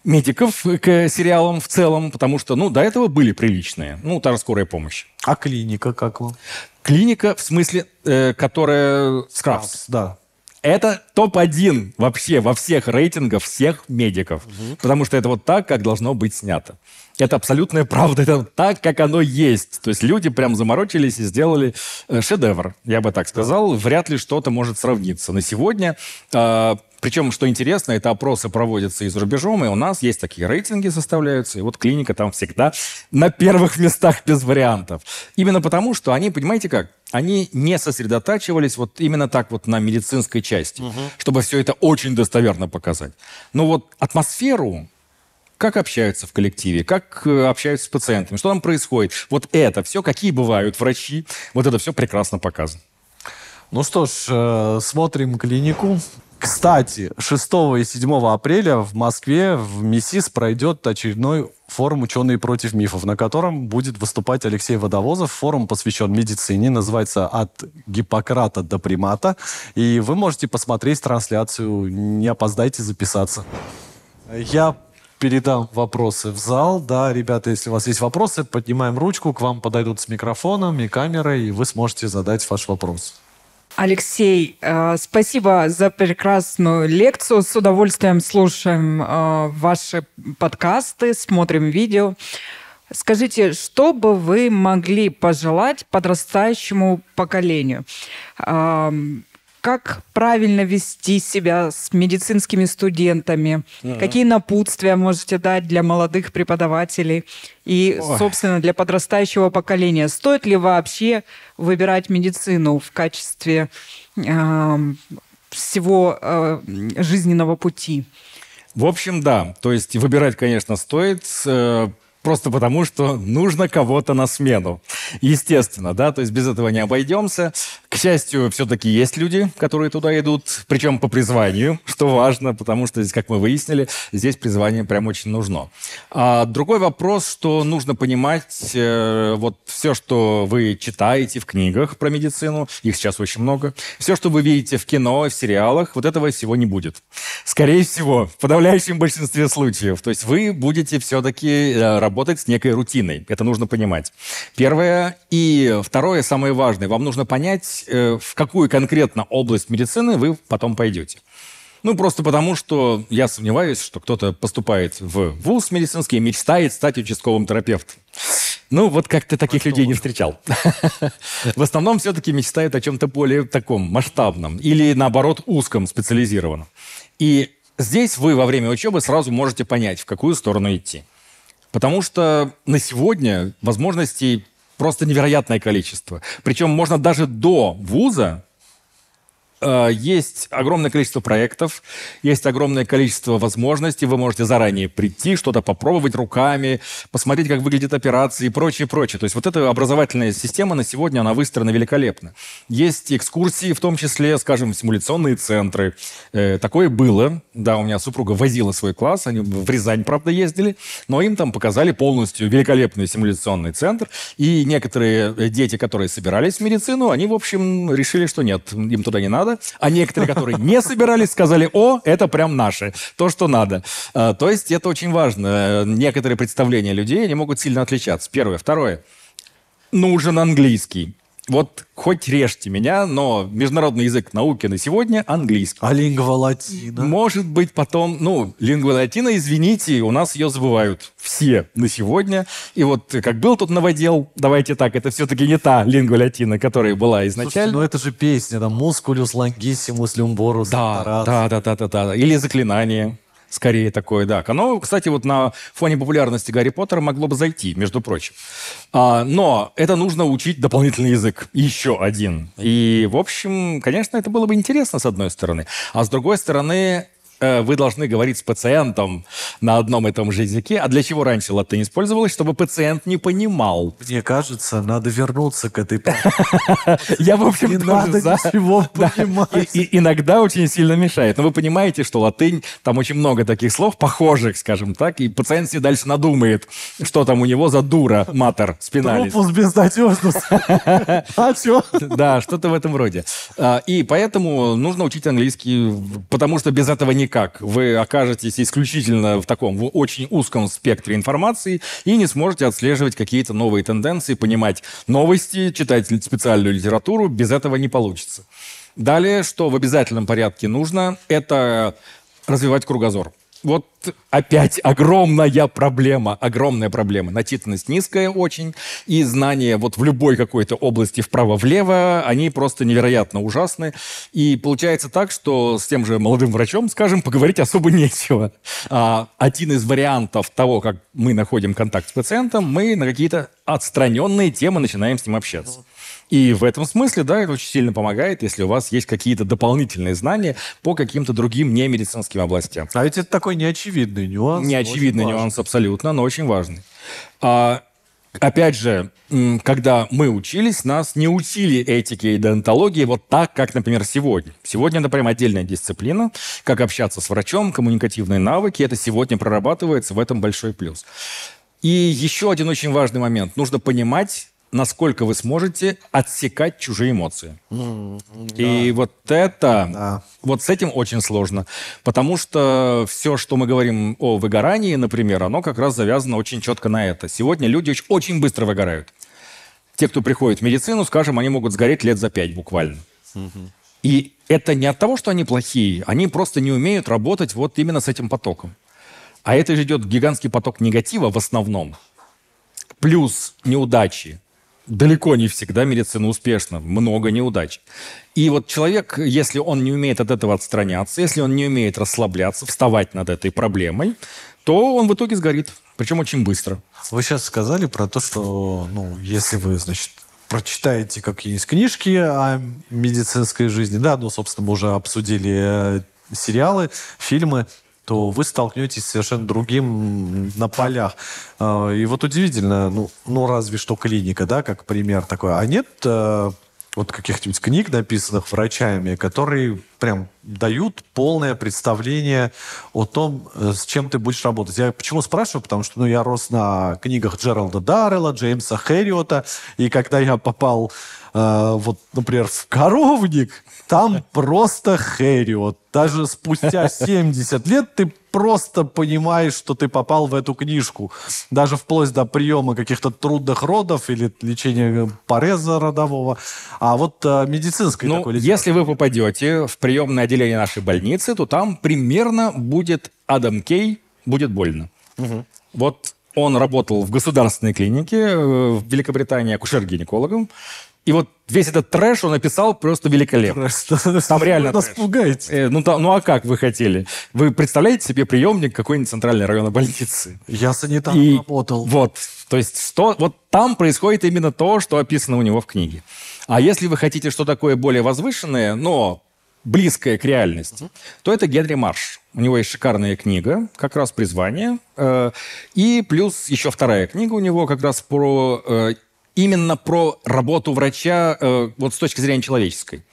Speaker 2: медиков к сериалам в целом, потому что, ну, до этого были приличные. Ну, та же скорая помощь. А клиника как вам? Клиника, в смысле, э, которая... Скрабс, да. Это топ-1 вообще во всех рейтингах всех медиков. Угу. Потому что это вот так, как должно быть снято. Это абсолютная правда. Это так, как оно есть. То есть люди прям заморочились и сделали э, шедевр, я бы так сказал. Вряд ли что-то может сравниться. На сегодня э, причем, что интересно, это опросы проводятся и за рубежом, и у нас есть такие рейтинги составляются, и вот клиника там всегда на первых местах без вариантов. Именно потому, что они, понимаете как, они не сосредотачивались вот именно так вот на медицинской части, угу. чтобы все это очень достоверно показать. Но вот атмосферу как общаются в коллективе, как э, общаются с пациентами, что там происходит. Вот это все, какие бывают врачи, вот это все прекрасно показано.
Speaker 1: Ну что ж, э, смотрим клинику. Кстати, 6 и 7 апреля в Москве в МИСИС пройдет очередной форум «Ученые против мифов», на котором будет выступать Алексей Водовозов. Форум посвящен медицине, называется «От Гиппократа до примата». И вы можете посмотреть трансляцию, не опоздайте записаться. Я передам вопросы в зал. Да, ребята, если у вас есть вопросы, поднимаем ручку, к вам подойдут с микрофоном и камерой, и вы сможете задать ваш вопрос.
Speaker 3: Алексей, э, спасибо за прекрасную лекцию. С удовольствием слушаем э, ваши подкасты, смотрим видео. Скажите, что бы вы могли пожелать подрастающему поколению? как правильно вести себя с медицинскими студентами, mm какие напутствия можете дать для молодых преподавателей и, Ой. собственно, для подрастающего поколения. Стоит ли вообще выбирать медицину в качестве э, всего э, жизненного пути? В общем, да. То есть выбирать,
Speaker 2: конечно, стоит. Э, просто потому, что нужно кого-то на смену. Естественно, да, то есть без этого не обойдемся. К счастью, все-таки есть люди, которые туда идут, причем по призванию, что важно, потому что здесь, как мы выяснили, здесь призвание прям очень нужно. А другой вопрос, что нужно понимать, э, вот все, что вы читаете в книгах про медицину, их сейчас очень много, все, что вы видите в кино, в сериалах, вот этого всего не будет. Скорее всего, в подавляющем большинстве случаев. То есть вы будете все-таки работать э, работать с некой рутиной. Это нужно понимать. Первое. И второе, самое важное, вам нужно понять, э, в какую конкретно область медицины вы потом пойдете. Ну, просто потому, что я сомневаюсь, что кто-то поступает в вуз медицинский и мечтает стать участковым терапевтом. Ну, вот как ты таких а людей не встречал. В основном все-таки мечтают о чем-то более таком масштабном или, наоборот, узком, специализированном. И здесь вы во время учебы сразу можете понять, в какую сторону идти. Потому что на сегодня возможностей просто невероятное количество. Причем можно даже до вуза Э, есть огромное количество проектов, есть огромное количество возможностей. Вы можете заранее прийти, что-то попробовать руками, посмотреть, как выглядит операция и прочее, прочее. То есть вот эта образовательная система на сегодня, она выстроена великолепно. Есть экскурсии, в том числе, скажем, симуляционные центры. Э, такое было. Да, у меня супруга возила свой класс, они в Рязань, правда, ездили, но им там показали полностью великолепный симуляционный центр. И некоторые э, дети, которые собирались в медицину, они, в общем, решили, что нет, им туда не надо, надо, а некоторые, которые не собирались, сказали, о, это прям наше, то, что надо. А, то есть это очень важно. Некоторые представления людей, они могут сильно отличаться. Первое. Второе. Нужен английский вот хоть режьте меня, но международный язык науки на сегодня английский. А лингва латина? Может быть, потом... Ну, лингва латина, извините, у нас ее забывают все на сегодня. И вот как был тут новодел, давайте так, это все-таки не та лингва латина, которая была изначально. Слушайте, ну это же песня, там, мускулюс лангиссимус люмборус. Да, да, да, да, да, да. Или заклинание. Скорее такое, да. Оно, кстати, вот на фоне популярности Гарри Поттера могло бы зайти, между прочим. А, но это нужно учить дополнительный язык. Еще один. И, в общем, конечно, это было бы интересно, с одной стороны. А с другой стороны, Э, вы должны говорить с пациентом на одном и том же языке. А для чего раньше латынь использовалась? Чтобы пациент не понимал. Мне кажется, надо вернуться к этой Я, в общем, Не надо ничего понимать. Иногда очень сильно мешает. Но вы понимаете, что латынь, там очень много таких слов, похожих, скажем так, и пациент себе дальше надумает, что там у него за дура, матер, спиналис.
Speaker 1: Трупус
Speaker 2: А что? Да, что-то в этом роде. А, и поэтому нужно учить английский, потому что без этого не никак. Вы окажетесь исключительно в таком, в очень узком спектре информации и не сможете отслеживать какие-то новые тенденции, понимать новости, читать специальную литературу. Без этого не получится. Далее, что в обязательном порядке нужно, это развивать кругозор вот опять огромная проблема, огромная проблема. Начитанность низкая очень, и знания вот в любой какой-то области вправо-влево, они просто невероятно ужасны. И получается так, что с тем же молодым врачом, скажем, поговорить особо нечего. А, один из вариантов того, как мы находим контакт с пациентом, мы на какие-то отстраненные темы начинаем с ним общаться. И в этом смысле, да, это очень сильно помогает, если у вас есть какие-то дополнительные знания по каким-то другим немедицинским областям. А ведь это такой неочевидный нюанс. Неочевидный нюанс, важный. абсолютно, но очень важный. А, опять же, когда мы учились, нас не учили этике и донтологии вот так, как, например, сегодня. Сегодня это прям отдельная дисциплина, как общаться с врачом, коммуникативные навыки. Это сегодня прорабатывается, в этом большой плюс. И еще один очень важный момент. Нужно понимать, насколько вы сможете отсекать чужие эмоции. Mm, да. И вот это, да. вот с этим очень сложно. Потому что все, что мы говорим о выгорании, например, оно как раз завязано очень четко на это. Сегодня люди очень быстро выгорают. Те, кто приходит в медицину, скажем, они могут сгореть лет за пять буквально. Mm-hmm. И это не от того, что они плохие, они просто не умеют работать вот именно с этим потоком. А это же идет гигантский поток негатива в основном. Плюс неудачи, далеко не всегда медицина успешна, много неудач. И вот человек, если он не умеет от этого отстраняться, если он не умеет расслабляться, вставать над этой проблемой, то он в итоге сгорит, причем очень быстро. Вы сейчас сказали про то, что ну, если вы, значит,
Speaker 1: прочитаете какие-нибудь книжки о медицинской жизни, да, ну, собственно, мы уже обсудили э, сериалы, фильмы, то вы столкнетесь с совершенно другим на полях. А, и вот удивительно, ну, ну разве что клиника, да, как пример такой. А нет э, вот каких-нибудь книг, написанных врачами, которые прям дают полное представление о том, э, с чем ты будешь работать. Я почему спрашиваю? Потому что ну, я рос на книгах Джералда Даррела, Джеймса Хэриота, и когда я попал э, вот, например, в коровник, там просто Хэриот. Даже спустя 70 лет ты просто понимаешь, что ты попал в эту книжку. Даже вплоть до приема каких-то трудных родов или лечения пореза
Speaker 2: родового. А вот э, медицинской ну, такой лечения. Если вы попадете в при приемное отделение нашей больницы, то там примерно будет Адам Кей, будет больно. Угу. Вот он работал в государственной клинике э, в Великобритании акушер-гинекологом. И вот весь этот трэш он написал просто великолепно. Там реально Нас пугает. Э, ну, ну а как вы хотели? Вы представляете себе приемник какой-нибудь центральной района больницы? Я санитаром и работал. Вот. То есть что, вот там происходит именно то, что описано у него в книге. А если вы хотите что такое более возвышенное, но близкое к реальности, угу. то это Генри Марш. У него есть шикарная книга, как раз «Призвание». Э, и плюс еще вторая книга у него как раз про э, именно про работу врача э, вот с точки зрения человеческой.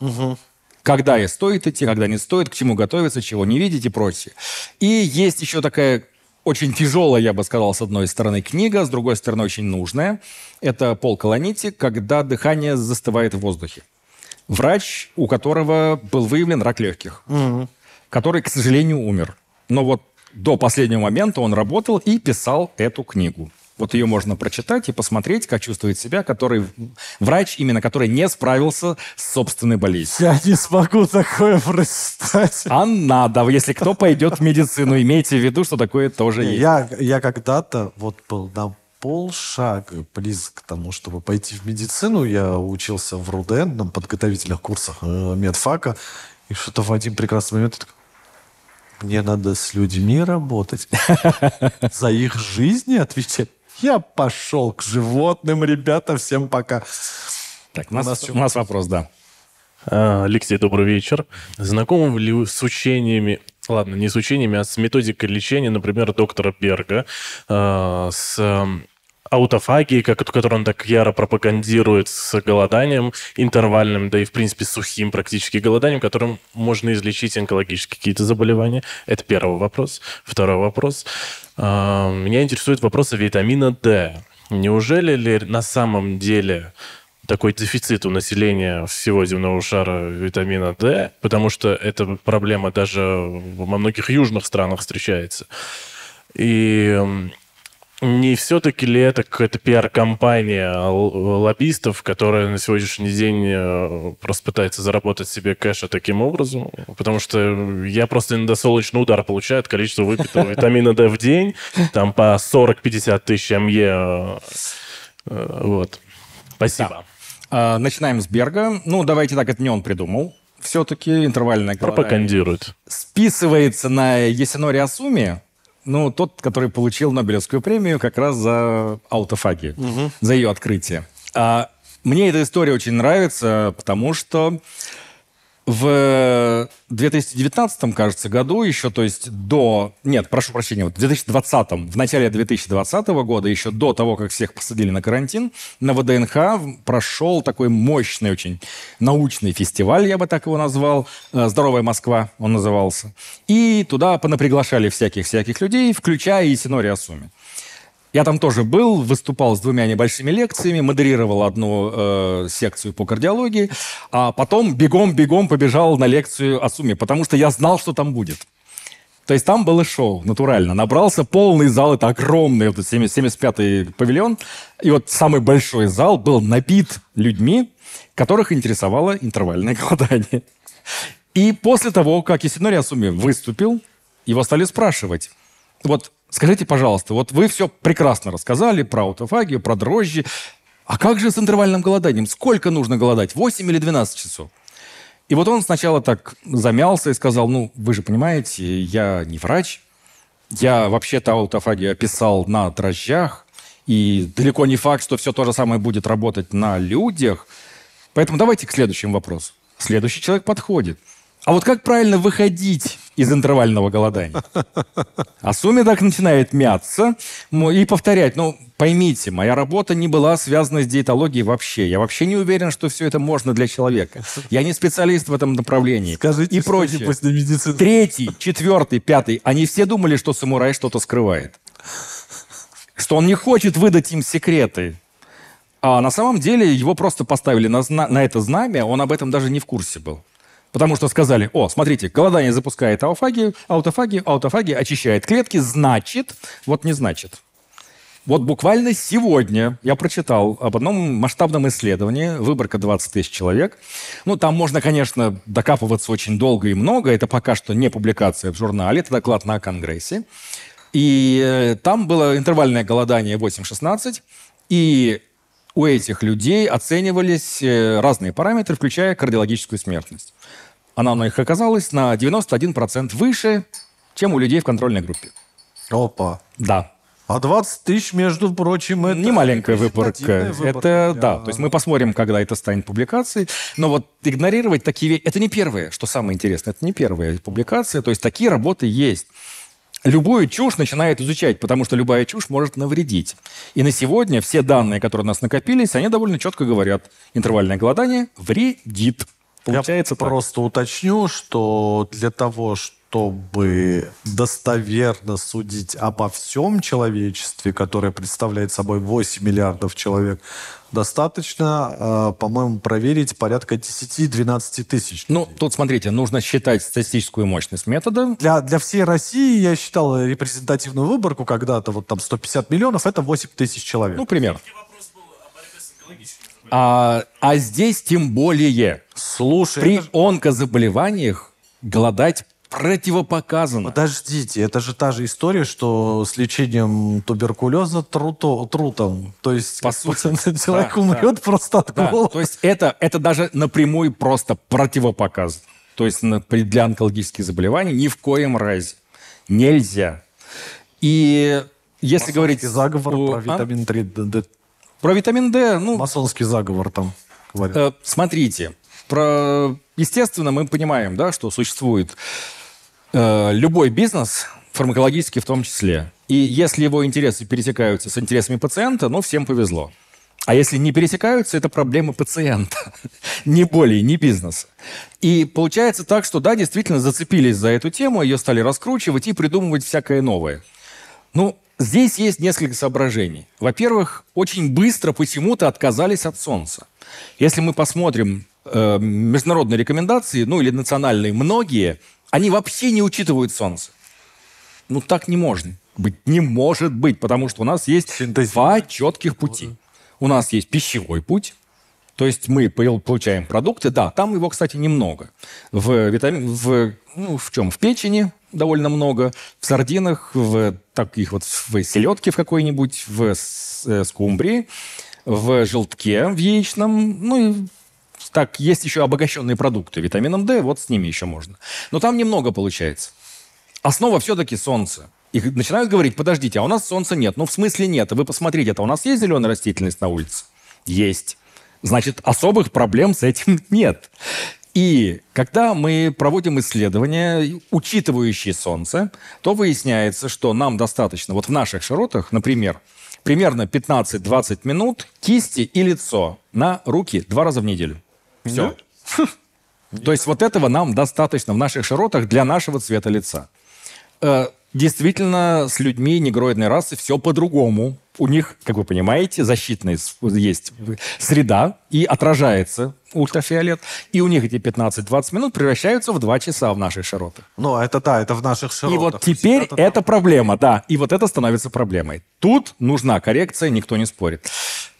Speaker 2: Угу. Когда и стоит идти, когда не стоит, к чему готовиться, чего не видеть и прочее. И есть еще такая очень тяжелая, я бы сказал, с одной стороны книга, с другой стороны очень нужная. Это «Пол Колонити», когда дыхание застывает в воздухе врач, у которого был выявлен рак легких, угу. который, к сожалению, умер. Но вот до последнего момента он работал и писал эту книгу. Вот ее можно прочитать и посмотреть, как чувствует себя который врач, именно который не справился с собственной болезнью. Я не смогу такое прочитать. А надо, если кто пойдет в медицину, имейте в виду, что такое тоже есть. Я,
Speaker 1: я когда-то вот был на полшага близок к тому, чтобы пойти в медицину. Я учился в РУДН, на подготовительных курсах э, медфака. И что-то в один прекрасный момент я такой, мне надо с людьми работать, за их жизни отвечать. Я пошел к животным, ребята, всем пока.
Speaker 3: Так, у нас, нас, у нас вопрос, да. А, Алексей, добрый вечер. Знакомы ли вы с учениями, ладно, не с учениями, а с методикой лечения, например, доктора Берга, а, с аутофагии, как, которую он так яро пропагандирует с голоданием интервальным, да и, в принципе, сухим практически голоданием, которым можно излечить онкологические какие-то заболевания. Это первый вопрос. Второй вопрос. А, меня интересует вопрос о витамина D. Неужели ли на самом деле такой дефицит у населения всего земного шара витамина D, потому что эта проблема даже во многих южных странах встречается. И не все-таки ли это какая-то пиар-компания лоббистов, которая на сегодняшний день э, просто пытается заработать себе кэша таким образом? Потому что я просто иногда солнечный удар получаю от количества выпитого витамина D в день, там по 40-50 тысяч МЕ. Э, э, вот. Спасибо.
Speaker 2: Да. А, начинаем с Берга. Ну, давайте так, это не он придумал все-таки интервальная голода. Пропагандирует. Списывается на Есиноре Асуми, ну, тот, который получил Нобелевскую премию как раз за аутофагию, угу. за ее открытие. А, мне эта история очень нравится, потому что в 2019, кажется, году еще, то есть до... Нет, прошу прощения, вот в 2020, в начале 2020 года, еще до того, как всех посадили на карантин, на ВДНХ прошел такой мощный очень научный фестиваль, я бы так его назвал, э, «Здоровая Москва» он назывался. И туда понаприглашали всяких-всяких людей, включая и Синори Асуми. Я там тоже был, выступал с двумя небольшими лекциями, модерировал одну э, секцию по кардиологии, а потом бегом-бегом побежал на лекцию о сумме, потому что я знал, что там будет. То есть там было шоу, натурально. Набрался полный зал, это огромный, вот 75-й павильон. И вот самый большой зал был набит людьми, которых интересовало интервальное голодание. И после того, как Исинори Асуми выступил, его стали спрашивать. Вот Скажите, пожалуйста, вот вы все прекрасно рассказали про аутофагию, про дрожжи. А как же с интервальным голоданием? Сколько нужно голодать? 8 или 12 часов? И вот он сначала так замялся и сказал, ну, вы же понимаете, я не врач, я вообще-то аутофагию описал на дрожжах, и далеко не факт, что все то же самое будет работать на людях. Поэтому давайте к следующему вопросу. Следующий человек подходит – а вот как правильно выходить из интервального голодания? А сумме так начинает мяться и повторять, ну, поймите, моя работа не была связана с диетологией вообще. Я вообще не уверен, что все это можно для человека. Я не специалист в этом направлении. Скажите, и прочее. после типа медицины. Третий, четвертый, пятый. Они все думали, что самурай что-то скрывает. Что он не хочет выдать им секреты. А на самом деле его просто поставили на, на это знамя, он об этом даже не в курсе был. Потому что сказали, о, смотрите, голодание запускает аутофагию, аутофагию, аутофагия очищает клетки, значит, вот не значит. Вот буквально сегодня я прочитал об одном масштабном исследовании, выборка 20 тысяч человек. Ну, там можно, конечно, докапываться очень долго и много. Это пока что не публикация в журнале, это доклад на Конгрессе. И э, там было интервальное голодание 8-16, и у этих людей оценивались э, разные параметры, включая кардиологическую смертность. Она у их оказалась на 91% выше, чем у людей в контрольной группе. Опа. Да. А 20 тысяч, между прочим, это... Не маленькая выборка. выборка. Это, для... да, то есть мы посмотрим, когда это станет публикацией. Но вот игнорировать такие... Это не первое, что самое интересное. Это не первая публикация. То есть такие работы есть. Любую чушь начинает изучать, потому что любая чушь может навредить. И на сегодня все данные, которые у нас накопились, они довольно четко говорят. Интервальное голодание вредит. Получается Я так. просто уточню, что
Speaker 1: для того, чтобы достоверно судить обо всем человечестве, которое представляет собой 8 миллиардов человек, достаточно, э, по-моему, проверить порядка 10-12 тысяч. Ну, тут, смотрите, нужно считать статистическую мощность метода. Для, для всей России я считал репрезентативную выборку когда-то,
Speaker 2: вот там 150 миллионов, это 8 тысяч человек. Ну, примерно.
Speaker 3: Вопрос был о борьбе с
Speaker 2: а, а здесь тем более. Слушай, при это... онкозаболеваниях голодать противопоказано. Подождите, это же та же история, что с
Speaker 1: лечением туберкулеза труто, трутом.
Speaker 2: То есть По сути, человек да, умрет да. просто от да. голода. То есть это, это даже напрямую просто противопоказано. То есть для онкологических заболеваний ни в коем разе нельзя. И если Масонский говорить... заговор о... про а? витамин 3, про витамин D, ну... Масонский заговор там. Э, смотрите, про... естественно, мы понимаем, да, что существует э, любой бизнес, фармакологический в том числе. И если его интересы пересекаются с интересами пациента, ну, всем повезло. А если не пересекаются, это проблемы пациента. не более, не бизнеса. И получается так, что да, действительно зацепились за эту тему, ее стали раскручивать и придумывать всякое новое. Ну, Здесь есть несколько соображений. Во-первых, очень быстро почему-то отказались от Солнца. Если мы посмотрим э, международные рекомендации, ну или национальные, многие, они вообще не учитывают Солнце. Ну так не можно быть, не может быть, потому что у нас есть Синтезия. два четких пути. У нас есть пищевой путь, то есть мы получаем продукты, да, там его, кстати, немного. В, витамин, в, ну, в чем? В печени довольно много, в сардинах, в таких вот в селедке в какой-нибудь, в э, скумбрии, в желтке, в яичном, ну и так, есть еще обогащенные продукты витамином D, вот с ними еще можно. Но там немного получается. Основа все-таки солнце. И начинают говорить, подождите, а у нас солнца нет. Ну, в смысле нет. Вы посмотрите, это у нас есть зеленая растительность на улице? Есть значит, особых проблем с этим нет. И когда мы проводим исследования, учитывающие Солнце, то выясняется, что нам достаточно, вот в наших широтах, например, примерно 15-20 минут кисти и лицо на руки два раза в неделю. Все. То есть вот этого нам достаточно в наших широтах для нашего цвета лица. Э, действительно, с людьми негроидной расы все по-другому у них, как вы понимаете, защитная есть среда, и отражается ультрафиолет, и у них эти 15-20 минут превращаются в 2 часа в наших широты. Ну, а это да, это в наших широтах. И вот теперь это, это проблема, да, и вот это становится проблемой. Тут нужна коррекция, никто не спорит.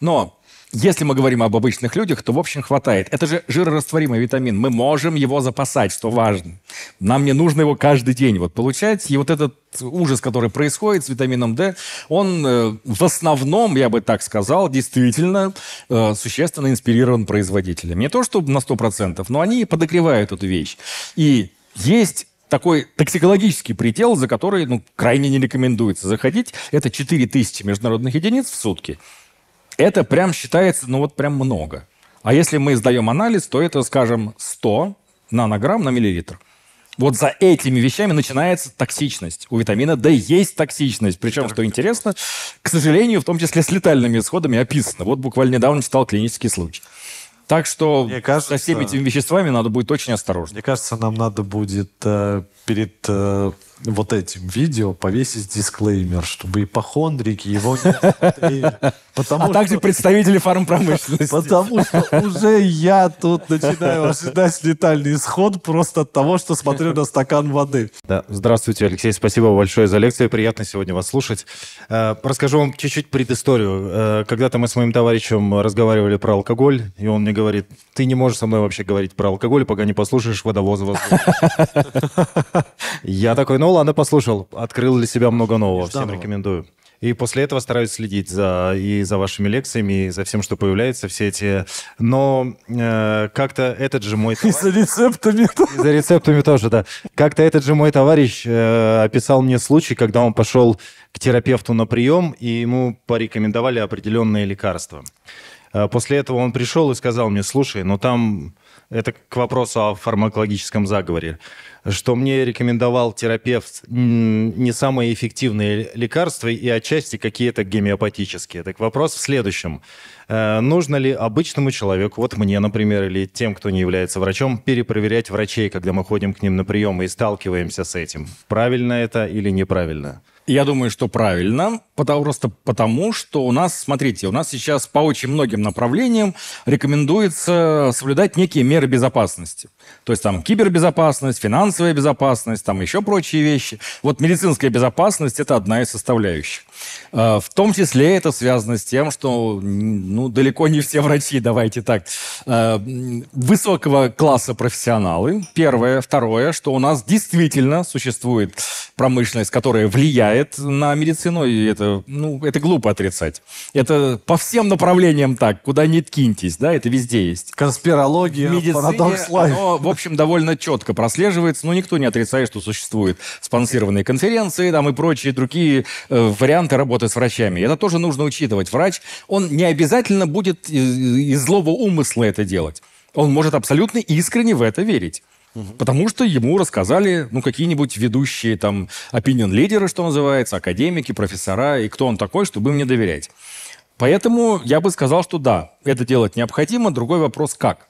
Speaker 2: Но если мы говорим об обычных людях, то в общем хватает. Это же жирорастворимый витамин. Мы можем его запасать, что важно. Нам не нужно его каждый день вот получать. И вот этот ужас, который происходит с витамином D, он э, в основном, я бы так сказал, действительно э, существенно инспирирован производителями. Не то, что на 100%, но они подогревают эту вещь. И есть такой токсикологический предел, за который ну, крайне не рекомендуется заходить. Это 4000 международных единиц в сутки это прям считается, ну вот прям много. А если мы сдаем анализ, то это, скажем, 100 нанограмм на миллилитр. Вот за этими вещами начинается токсичность. У витамина D есть токсичность. Причем, что интересно, к сожалению, в том числе с летальными исходами описано. Вот буквально недавно читал клинический случай. Так что мне кажется, со всеми этими веществами надо будет очень осторожно. Мне кажется, нам надо будет
Speaker 1: э, перед э, вот этим видео повесить дисклеймер, чтобы ипохондрики его не смотрели. Потому а также представители фармпромышленности. Потому что уже я тут начинаю ожидать летальный исход просто от того, что смотрю
Speaker 4: на стакан воды. Да. Здравствуйте, Алексей, спасибо большое за лекцию. Приятно сегодня вас слушать. Э, расскажу вам чуть-чуть предысторию. Э, когда-то мы с моим товарищем разговаривали про алкоголь, и он мне говорит, ты не можешь со мной вообще говорить про алкоголь, пока не послушаешь водовоза. Я такой, ну ладно, послушал. Открыл для себя много нового. Всем рекомендую. И после этого стараюсь следить за, и за вашими лекциями, и за всем, что появляется, все эти... Но э, как-то этот же мой... Товарищ... И за рецептами тоже. И за рецептами тоже, да. Как-то этот же мой товарищ э, описал мне случай, когда он пошел к терапевту на прием, и ему порекомендовали определенные лекарства. Э, после этого он пришел и сказал мне, слушай, ну там это к вопросу о фармакологическом заговоре. Что мне рекомендовал терапевт не самые эффективные лекарства и отчасти какие-то гомеопатические. Так вопрос в следующем. Э, нужно ли обычному человеку, вот мне, например, или тем, кто не является врачом, перепроверять врачей, когда мы ходим к ним на
Speaker 2: прием и сталкиваемся с этим? Правильно это или неправильно? Я думаю, что правильно, потому, просто потому, что у нас, смотрите, у нас сейчас по очень многим направлениям рекомендуется соблюдать некие меры безопасности. То есть там кибербезопасность, финансовая безопасность, там еще прочие вещи. Вот медицинская безопасность – это одна из составляющих. А, в том числе это связано с тем, что ну, далеко не все врачи, давайте так, а, высокого класса профессионалы. Первое. Второе, что у нас действительно существует промышленность, которая влияет на медицину, и это, ну, это глупо отрицать. Это по всем направлениям так, куда не ткиньтесь, да, это везде есть. Конспирология, парадокс лайф в общем, довольно четко прослеживается. Но никто не отрицает, что существуют спонсированные конференции там и прочие другие э, варианты работы с врачами. Это тоже нужно учитывать. Врач, он не обязательно будет из злого умысла это делать. Он может абсолютно искренне в это верить. Потому что ему рассказали, ну, какие-нибудь ведущие там опинион-лидеры, что называется, академики, профессора, и кто он такой, чтобы мне доверять. Поэтому я бы сказал, что да, это делать необходимо. Другой вопрос – как?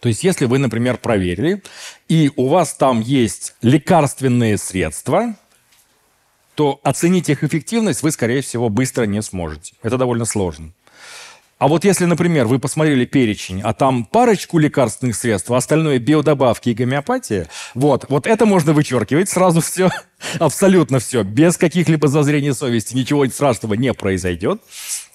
Speaker 2: То есть, если вы, например, проверили, и у вас там есть лекарственные средства, то оценить их эффективность вы, скорее всего, быстро не сможете. Это довольно сложно. А вот если, например, вы посмотрели перечень, а там парочку лекарственных средств, а остальное биодобавки и гомеопатия, вот, вот это можно вычеркивать сразу все, абсолютно все, без каких-либо зазрений совести, ничего страшного не произойдет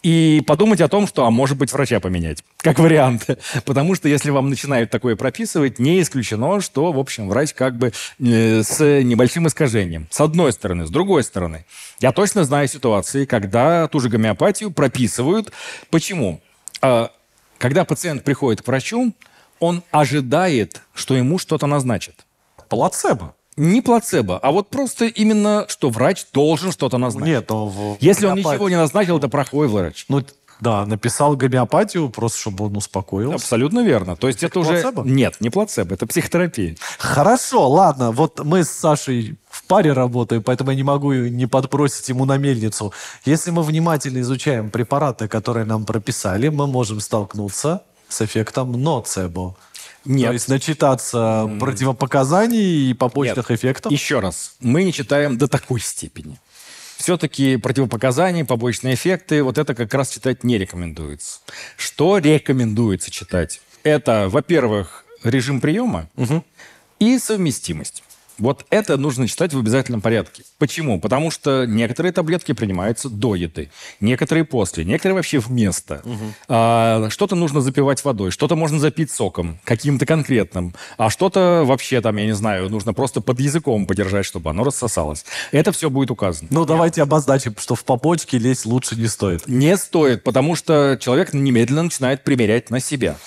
Speaker 2: и подумать о том, что, а может быть, врача поменять, как вариант. Потому что если вам начинают такое прописывать, не исключено, что, в общем, врач как бы э, с небольшим искажением. С одной стороны. С другой стороны, я точно знаю ситуации, когда ту же гомеопатию прописывают. Почему? А, когда пациент приходит к врачу, он ожидает, что ему что-то назначат. Плацебо. Не плацебо, а вот просто именно, что врач должен что-то назначить. Нет, но в... Если он ничего не назначил, это плохой врач. Ну, да, написал гомеопатию, просто чтобы он успокоился. Абсолютно верно. То есть это, это уже... Плацебо? Нет, не плацебо, это психотерапия. Хорошо,
Speaker 1: ладно. Вот мы с Сашей в паре работаем, поэтому я не могу не подбросить ему на мельницу. Если мы внимательно изучаем препараты, которые нам прописали, мы можем столкнуться с эффектом ноцебо. Нет. То есть начитаться mm. противопоказаний и
Speaker 2: побочных Нет. эффектов? Еще раз, мы не читаем до такой степени. Все-таки противопоказания, побочные эффекты, вот это как раз читать не рекомендуется. Что рекомендуется читать? Это, во-первых, режим приема угу. и совместимость. Вот это нужно читать в обязательном порядке. Почему? Потому что некоторые таблетки принимаются до еды, некоторые после, некоторые вообще вместо. Угу. А, что-то нужно запивать водой, что-то можно запить соком, каким-то конкретным, а что-то вообще там, я не знаю, нужно просто под языком подержать, чтобы оно рассосалось. Это все будет указано. Ну, давайте обозначим, что в побочке лезть лучше не стоит. Не стоит, потому что человек немедленно начинает примерять на себя.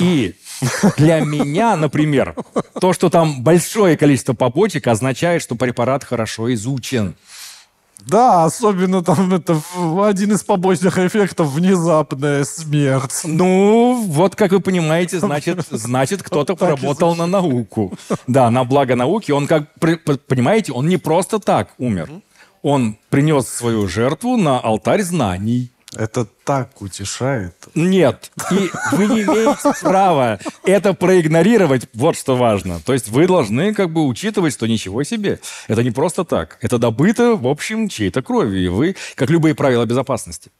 Speaker 2: И для меня, например, то, что там большое количество побочек, означает, что препарат хорошо изучен. Да, особенно там это один из побочных эффектов внезапная смерть. Ну, вот как вы понимаете, значит, значит кто-то поработал на науку. Да, на благо науки. Он как понимаете, он не просто так умер. Он принес свою жертву на алтарь знаний. Это так утешает. Нет, и вы не имеете права это проигнорировать. Вот что важно. То есть вы должны как бы учитывать, что ничего себе. Это не просто так. Это добыто, в общем, чьей-то кровью. И вы, как любые правила безопасности.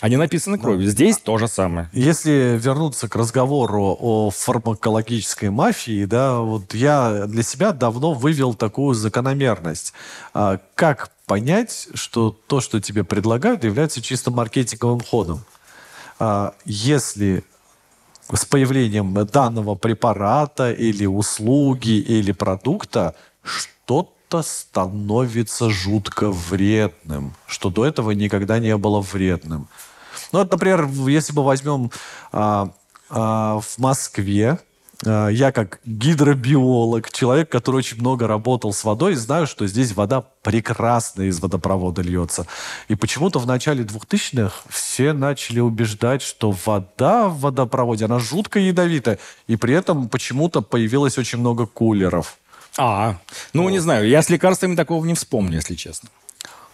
Speaker 2: Они написаны кровью. Здесь то же самое.
Speaker 1: Если вернуться к разговору о фармакологической мафии, да, вот я для себя давно вывел такую закономерность. А, как понять, что то, что тебе предлагают, является чисто маркетинговым ходом. А, если с появлением данного препарата или услуги или продукта что-то становится жутко вредным, что до этого никогда не было вредным. Ну, вот, например, если мы возьмем а, а, в Москве Э, я как гидробиолог, человек, который очень много работал с водой, знаю, что здесь вода прекрасно из водопровода льется. И почему-то в начале 2000-х все начали убеждать, что вода в водопроводе, она жутко ядовита. И при этом почему-то появилось очень много кулеров. А, ну вот. не знаю, я с лекарствами такого не вспомню, если честно.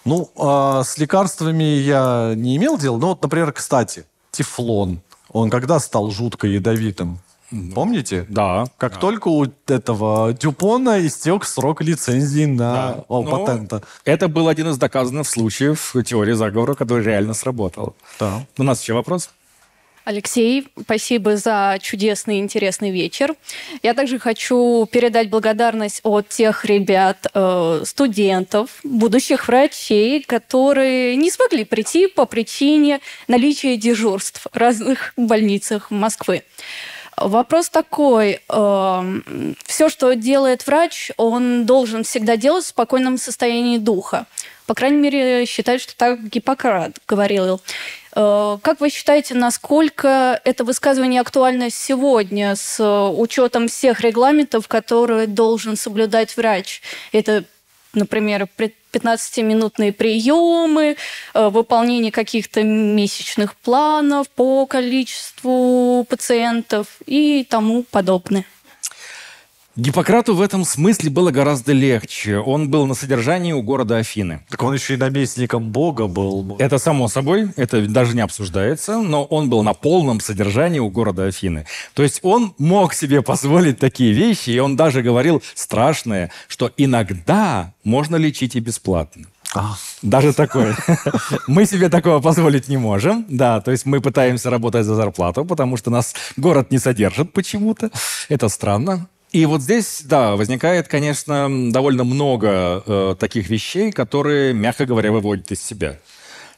Speaker 1: Ну, а, с лекарствами я не имел дела. Но вот, например, кстати, тефлон. Он когда стал жутко ядовитым? Ну, Помните? Да. Как да. только у этого Дюпона истек
Speaker 2: срок лицензии на да. о, ну, патента. Это был один из доказанных случаев теории заговора, который реально сработал. Да. У нас еще вопрос?
Speaker 3: Алексей, спасибо
Speaker 1: за чудесный и интересный вечер. Я также хочу передать благодарность от тех ребят, э, студентов, будущих врачей, которые не смогли прийти по причине наличия дежурств в разных больницах Москвы. Вопрос такой. Эм, Все, что делает врач, он должен всегда делать в спокойном состоянии духа. По крайней мере, считают, что так Гиппократ говорил. Э, как вы считаете, насколько это высказывание актуально сегодня с учетом всех регламентов, которые должен соблюдать врач? Это например, 15-минутные приемы, э, выполнение каких-то месячных планов по количеству
Speaker 3: пациентов и тому подобное.
Speaker 2: Гиппократу в этом смысле было гораздо легче. Он был на содержании у города Афины. Так он еще и наместником бога был. Это само собой, это даже не обсуждается, но он был на полном содержании у города Афины. То есть он мог себе позволить такие вещи, и он даже говорил страшное, что иногда можно лечить и бесплатно. А. Даже такое. Мы себе такого позволить не можем. Да, то есть мы пытаемся работать за зарплату, потому что нас город не содержит почему-то. Это странно. И вот здесь, да, возникает, конечно, довольно много э, таких вещей, которые, мягко говоря, выводят из себя.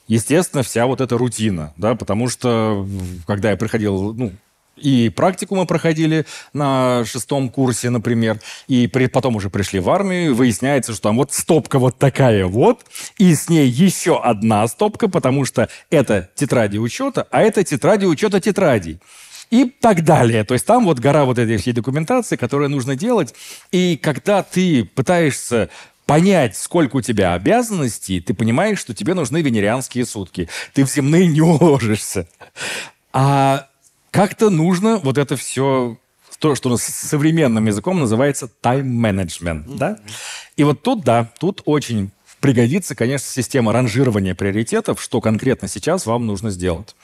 Speaker 2: Естественно, вся вот эта рутина, да, потому что, когда я приходил, ну, и практику мы проходили на шестом курсе, например, и при, потом уже пришли в армию, и выясняется, что там вот стопка вот такая вот, и с ней еще одна стопка, потому что это тетради учета, а это тетради учета тетрадей и так далее. То есть там вот гора вот этой всей документации, которую нужно делать. И когда ты пытаешься понять, сколько у тебя обязанностей, ты понимаешь, что тебе нужны венерианские сутки. Ты в земные не уложишься. А как-то нужно вот это все то, что у нас современным языком называется тайм-менеджмент, да? И вот тут, да, тут очень пригодится, конечно, система ранжирования приоритетов, что конкретно сейчас вам нужно сделать.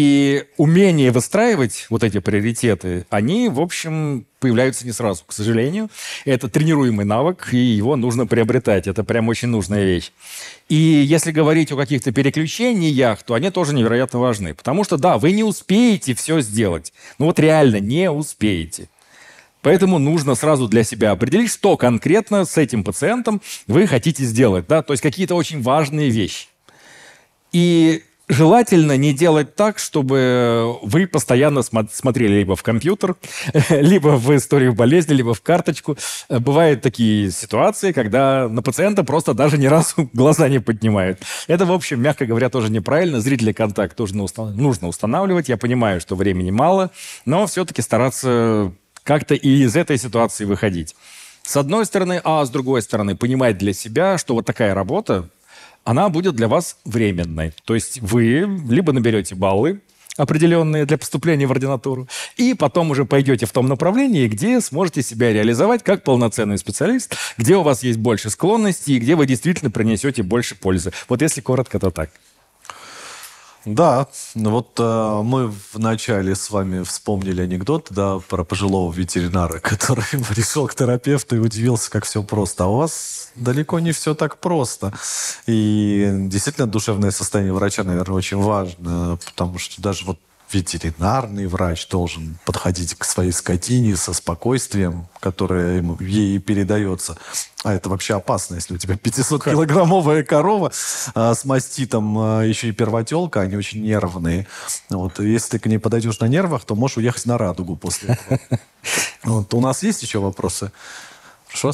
Speaker 2: И умение выстраивать вот эти приоритеты, они, в общем, появляются не сразу, к сожалению. Это тренируемый навык, и его нужно приобретать. Это прям очень нужная вещь. И если говорить о каких-то переключениях, то они тоже невероятно важны. Потому что, да, вы не успеете все сделать. Ну вот реально не успеете. Поэтому нужно сразу для себя определить, что конкретно с этим пациентом вы хотите сделать. Да? То есть какие-то очень важные вещи. И желательно не делать так, чтобы вы постоянно смотрели либо в компьютер, либо в историю болезни, либо в карточку. Э, бывают такие ситуации, когда на пациента просто даже ни разу глаза не поднимают. Это, в общем, мягко говоря, тоже неправильно. Зрительный контакт тоже нужно устанавливать. Я понимаю, что времени мало, но все-таки стараться как-то и из этой ситуации выходить. С одной стороны, а с другой стороны, понимать для себя, что вот такая работа, она будет для вас временной. То есть вы либо наберете баллы, определенные для поступления в ординатуру, и потом уже пойдете в том направлении, где сможете себя реализовать как полноценный специалист, где у вас есть больше склонностей и где вы действительно принесете больше пользы. Вот если коротко, то так. Да, ну вот э, мы вначале с вами
Speaker 1: вспомнили анекдот да, про пожилого ветеринара, который пришел к терапевту и удивился, как все просто. А у вас далеко не все так просто. И действительно, душевное состояние врача, наверное, очень важно, потому что даже вот ветеринарный врач должен подходить к своей скотине со спокойствием, которое ему, ей передается. А это вообще опасно, если у тебя 500-килограммовая ну, корова а, с маститом, а, еще и первотелка, они очень нервные. Вот, если ты к ней подойдешь на нервах, то можешь уехать на радугу после этого. Вот, у нас есть еще вопросы? Хорошо?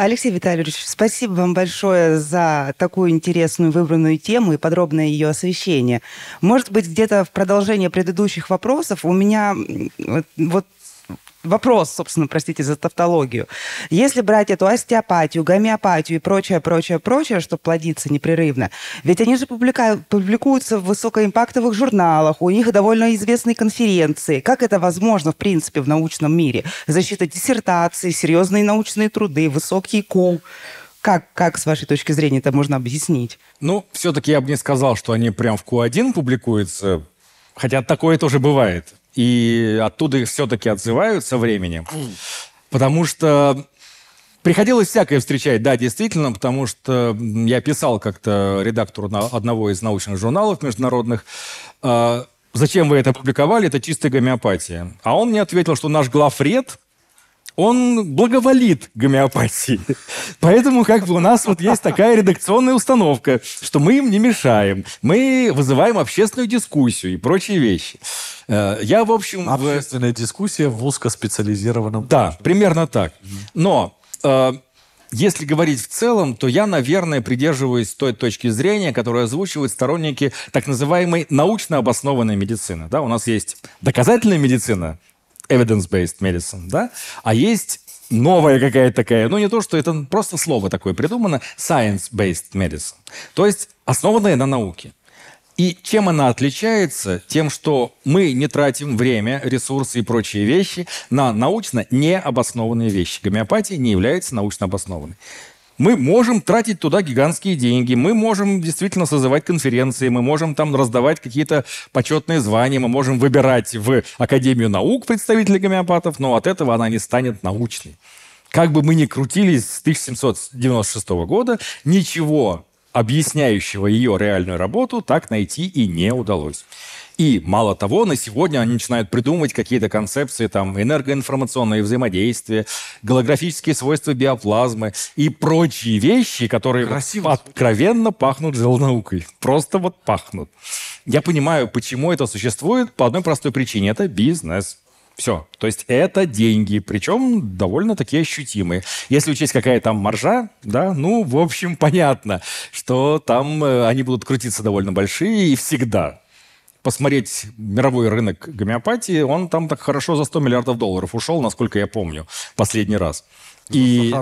Speaker 3: Алексей Витальевич, спасибо вам большое за такую интересную выбранную тему и подробное ее освещение. Может быть, где-то в продолжение предыдущих вопросов у меня вот вопрос, собственно, простите за тавтологию. Если брать эту остеопатию, гомеопатию и прочее, прочее, прочее, чтобы плодиться непрерывно, ведь они же публика... публикуются в высокоимпактовых журналах, у них довольно известные конференции. Как это возможно, в принципе, в научном мире? Защита диссертаций, серьезные научные труды, высокий кол. Как, как с вашей точки зрения это можно объяснить? Ну,
Speaker 2: все-таки я бы не сказал, что они прям в Q1 публикуются, хотя такое тоже бывает и оттуда их все-таки отзывают со временем. Потому что Приходилось всякое встречать, да, действительно, потому что я писал как-то редактору одного из научных журналов международных, а, зачем вы это опубликовали? это чистая гомеопатия. А он мне ответил, что наш главред он благоволит гомеопатии. Поэтому как бы у нас вот есть такая редакционная установка, что мы им не мешаем, мы вызываем общественную дискуссию и прочие вещи. Э, я, в общем... Общественная дискуссия в узкоспециализированном... Да, примерно так. Но э, если говорить в целом, то я, наверное, придерживаюсь той точки зрения, которую озвучивают сторонники так называемой научно обоснованной медицины. Да, у нас есть доказательная медицина, evidence-based medicine, да, а есть новая какая-то такая, ну не то, что это просто слово такое придумано, science-based medicine, то есть основанная на науке. И чем она отличается? Тем, что мы не тратим время, ресурсы и прочие вещи на научно необоснованные вещи. Гомеопатия не является научно обоснованной мы можем тратить туда гигантские деньги, мы можем действительно созывать конференции, мы можем там раздавать какие-то почетные звания, мы можем выбирать в Академию наук представителей гомеопатов, но от этого она не станет научной. Как бы мы ни крутились с 1796 года, ничего объясняющего ее реальную работу, так найти и не удалось. И, мало того, на сегодня они начинают придумывать какие-то концепции, там, энергоинформационное взаимодействие, голографические свойства биоплазмы и прочие вещи, которые Красиво откровенно пахнут желнаукой. Просто вот пахнут. Я понимаю, почему это существует по одной простой причине. Это бизнес. Все. То есть это деньги, причем довольно-таки ощутимые. Если учесть, какая там маржа, да, ну, в общем, понятно, что там э, они будут крутиться довольно большие и всегда посмотреть мировой рынок гомеопатии, он там так хорошо за 100 миллиардов долларов ушел, насколько я помню, последний раз. Ну, и,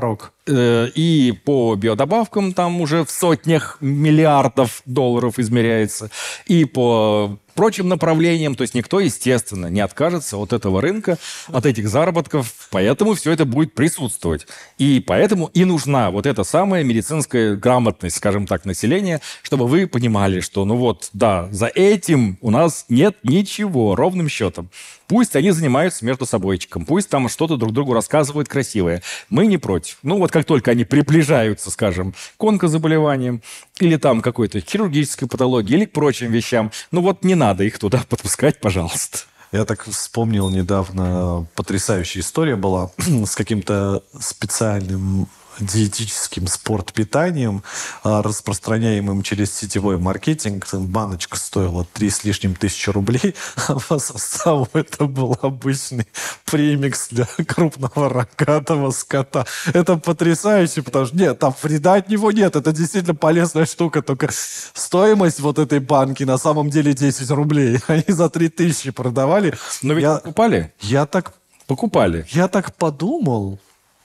Speaker 2: э, и по биодобавкам там уже в сотнях миллиардов долларов измеряется, и по прочим направлениям. То есть никто, естественно, не откажется от этого рынка, от этих заработков, поэтому все это будет присутствовать. И поэтому и нужна вот эта самая медицинская грамотность, скажем так, населения, чтобы вы понимали, что, ну вот, да, за этим у нас нет ничего ровным счетом. Пусть они занимаются между собойчиком, пусть там что-то друг другу рассказывают красивое. Мы не против. Ну вот как только они приближаются, скажем, к онкозаболеваниям или там какой-то хирургической патологии или к прочим вещам, ну вот не надо их туда подпускать, пожалуйста. Я так
Speaker 1: вспомнил недавно, э, потрясающая история была с каким-то специальным диетическим спортпитанием, а, распространяемым через сетевой маркетинг. Баночка стоила 3 с лишним тысячи рублей, а по составу это был обычный премикс для крупного рогатого скота. Это потрясающе, потому что нет, там вреда от него нет. Это действительно полезная штука, только стоимость вот этой банки на самом деле 10 рублей. Они за 3 тысячи продавали. Но ведь я, покупали? Я так Покупали. Я так подумал,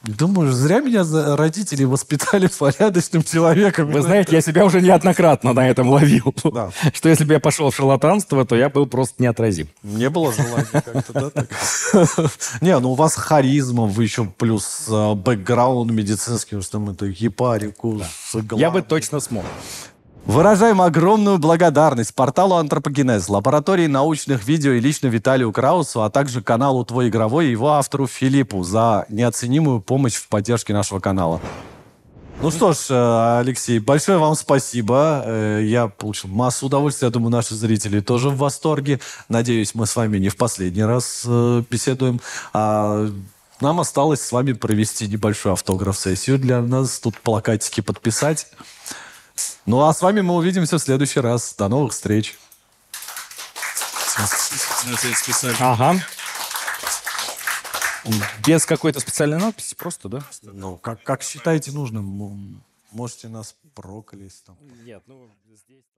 Speaker 1: Думаю, зря меня
Speaker 2: родители воспитали порядочным человеком. Вы знаете, я себя уже неоднократно на этом ловил. Да. Что если бы я пошел в шарлатанство, то я был просто неотразим. Не было желания как-то,
Speaker 1: да? Не, ну у вас харизма, вы еще плюс а, бэкграунд медицинский, что мы то гепарику. Я
Speaker 2: бы точно смог.
Speaker 1: Выражаем огромную благодарность порталу «Антропогенез», лаборатории научных видео и лично Виталию Краусу, а также каналу «Твой игровой» и его автору Филиппу за неоценимую помощь в поддержке нашего канала. Ну что ж, э, Алексей, большое вам спасибо. Э, я получил массу удовольствия. Я думаю, наши зрители тоже в восторге. Надеюсь, мы с вами не в последний раз э, беседуем. А нам осталось с вами провести небольшую автограф-сессию. Для нас тут плакатики подписать. Ну а с вами мы увидимся в следующий раз. До новых встреч.
Speaker 2: Ага. Без какой-то специальной надписи, просто, да? Ну, как,
Speaker 1: как
Speaker 4: считаете нужным. Можете нас проклясть там.
Speaker 2: Нет, ну здесь...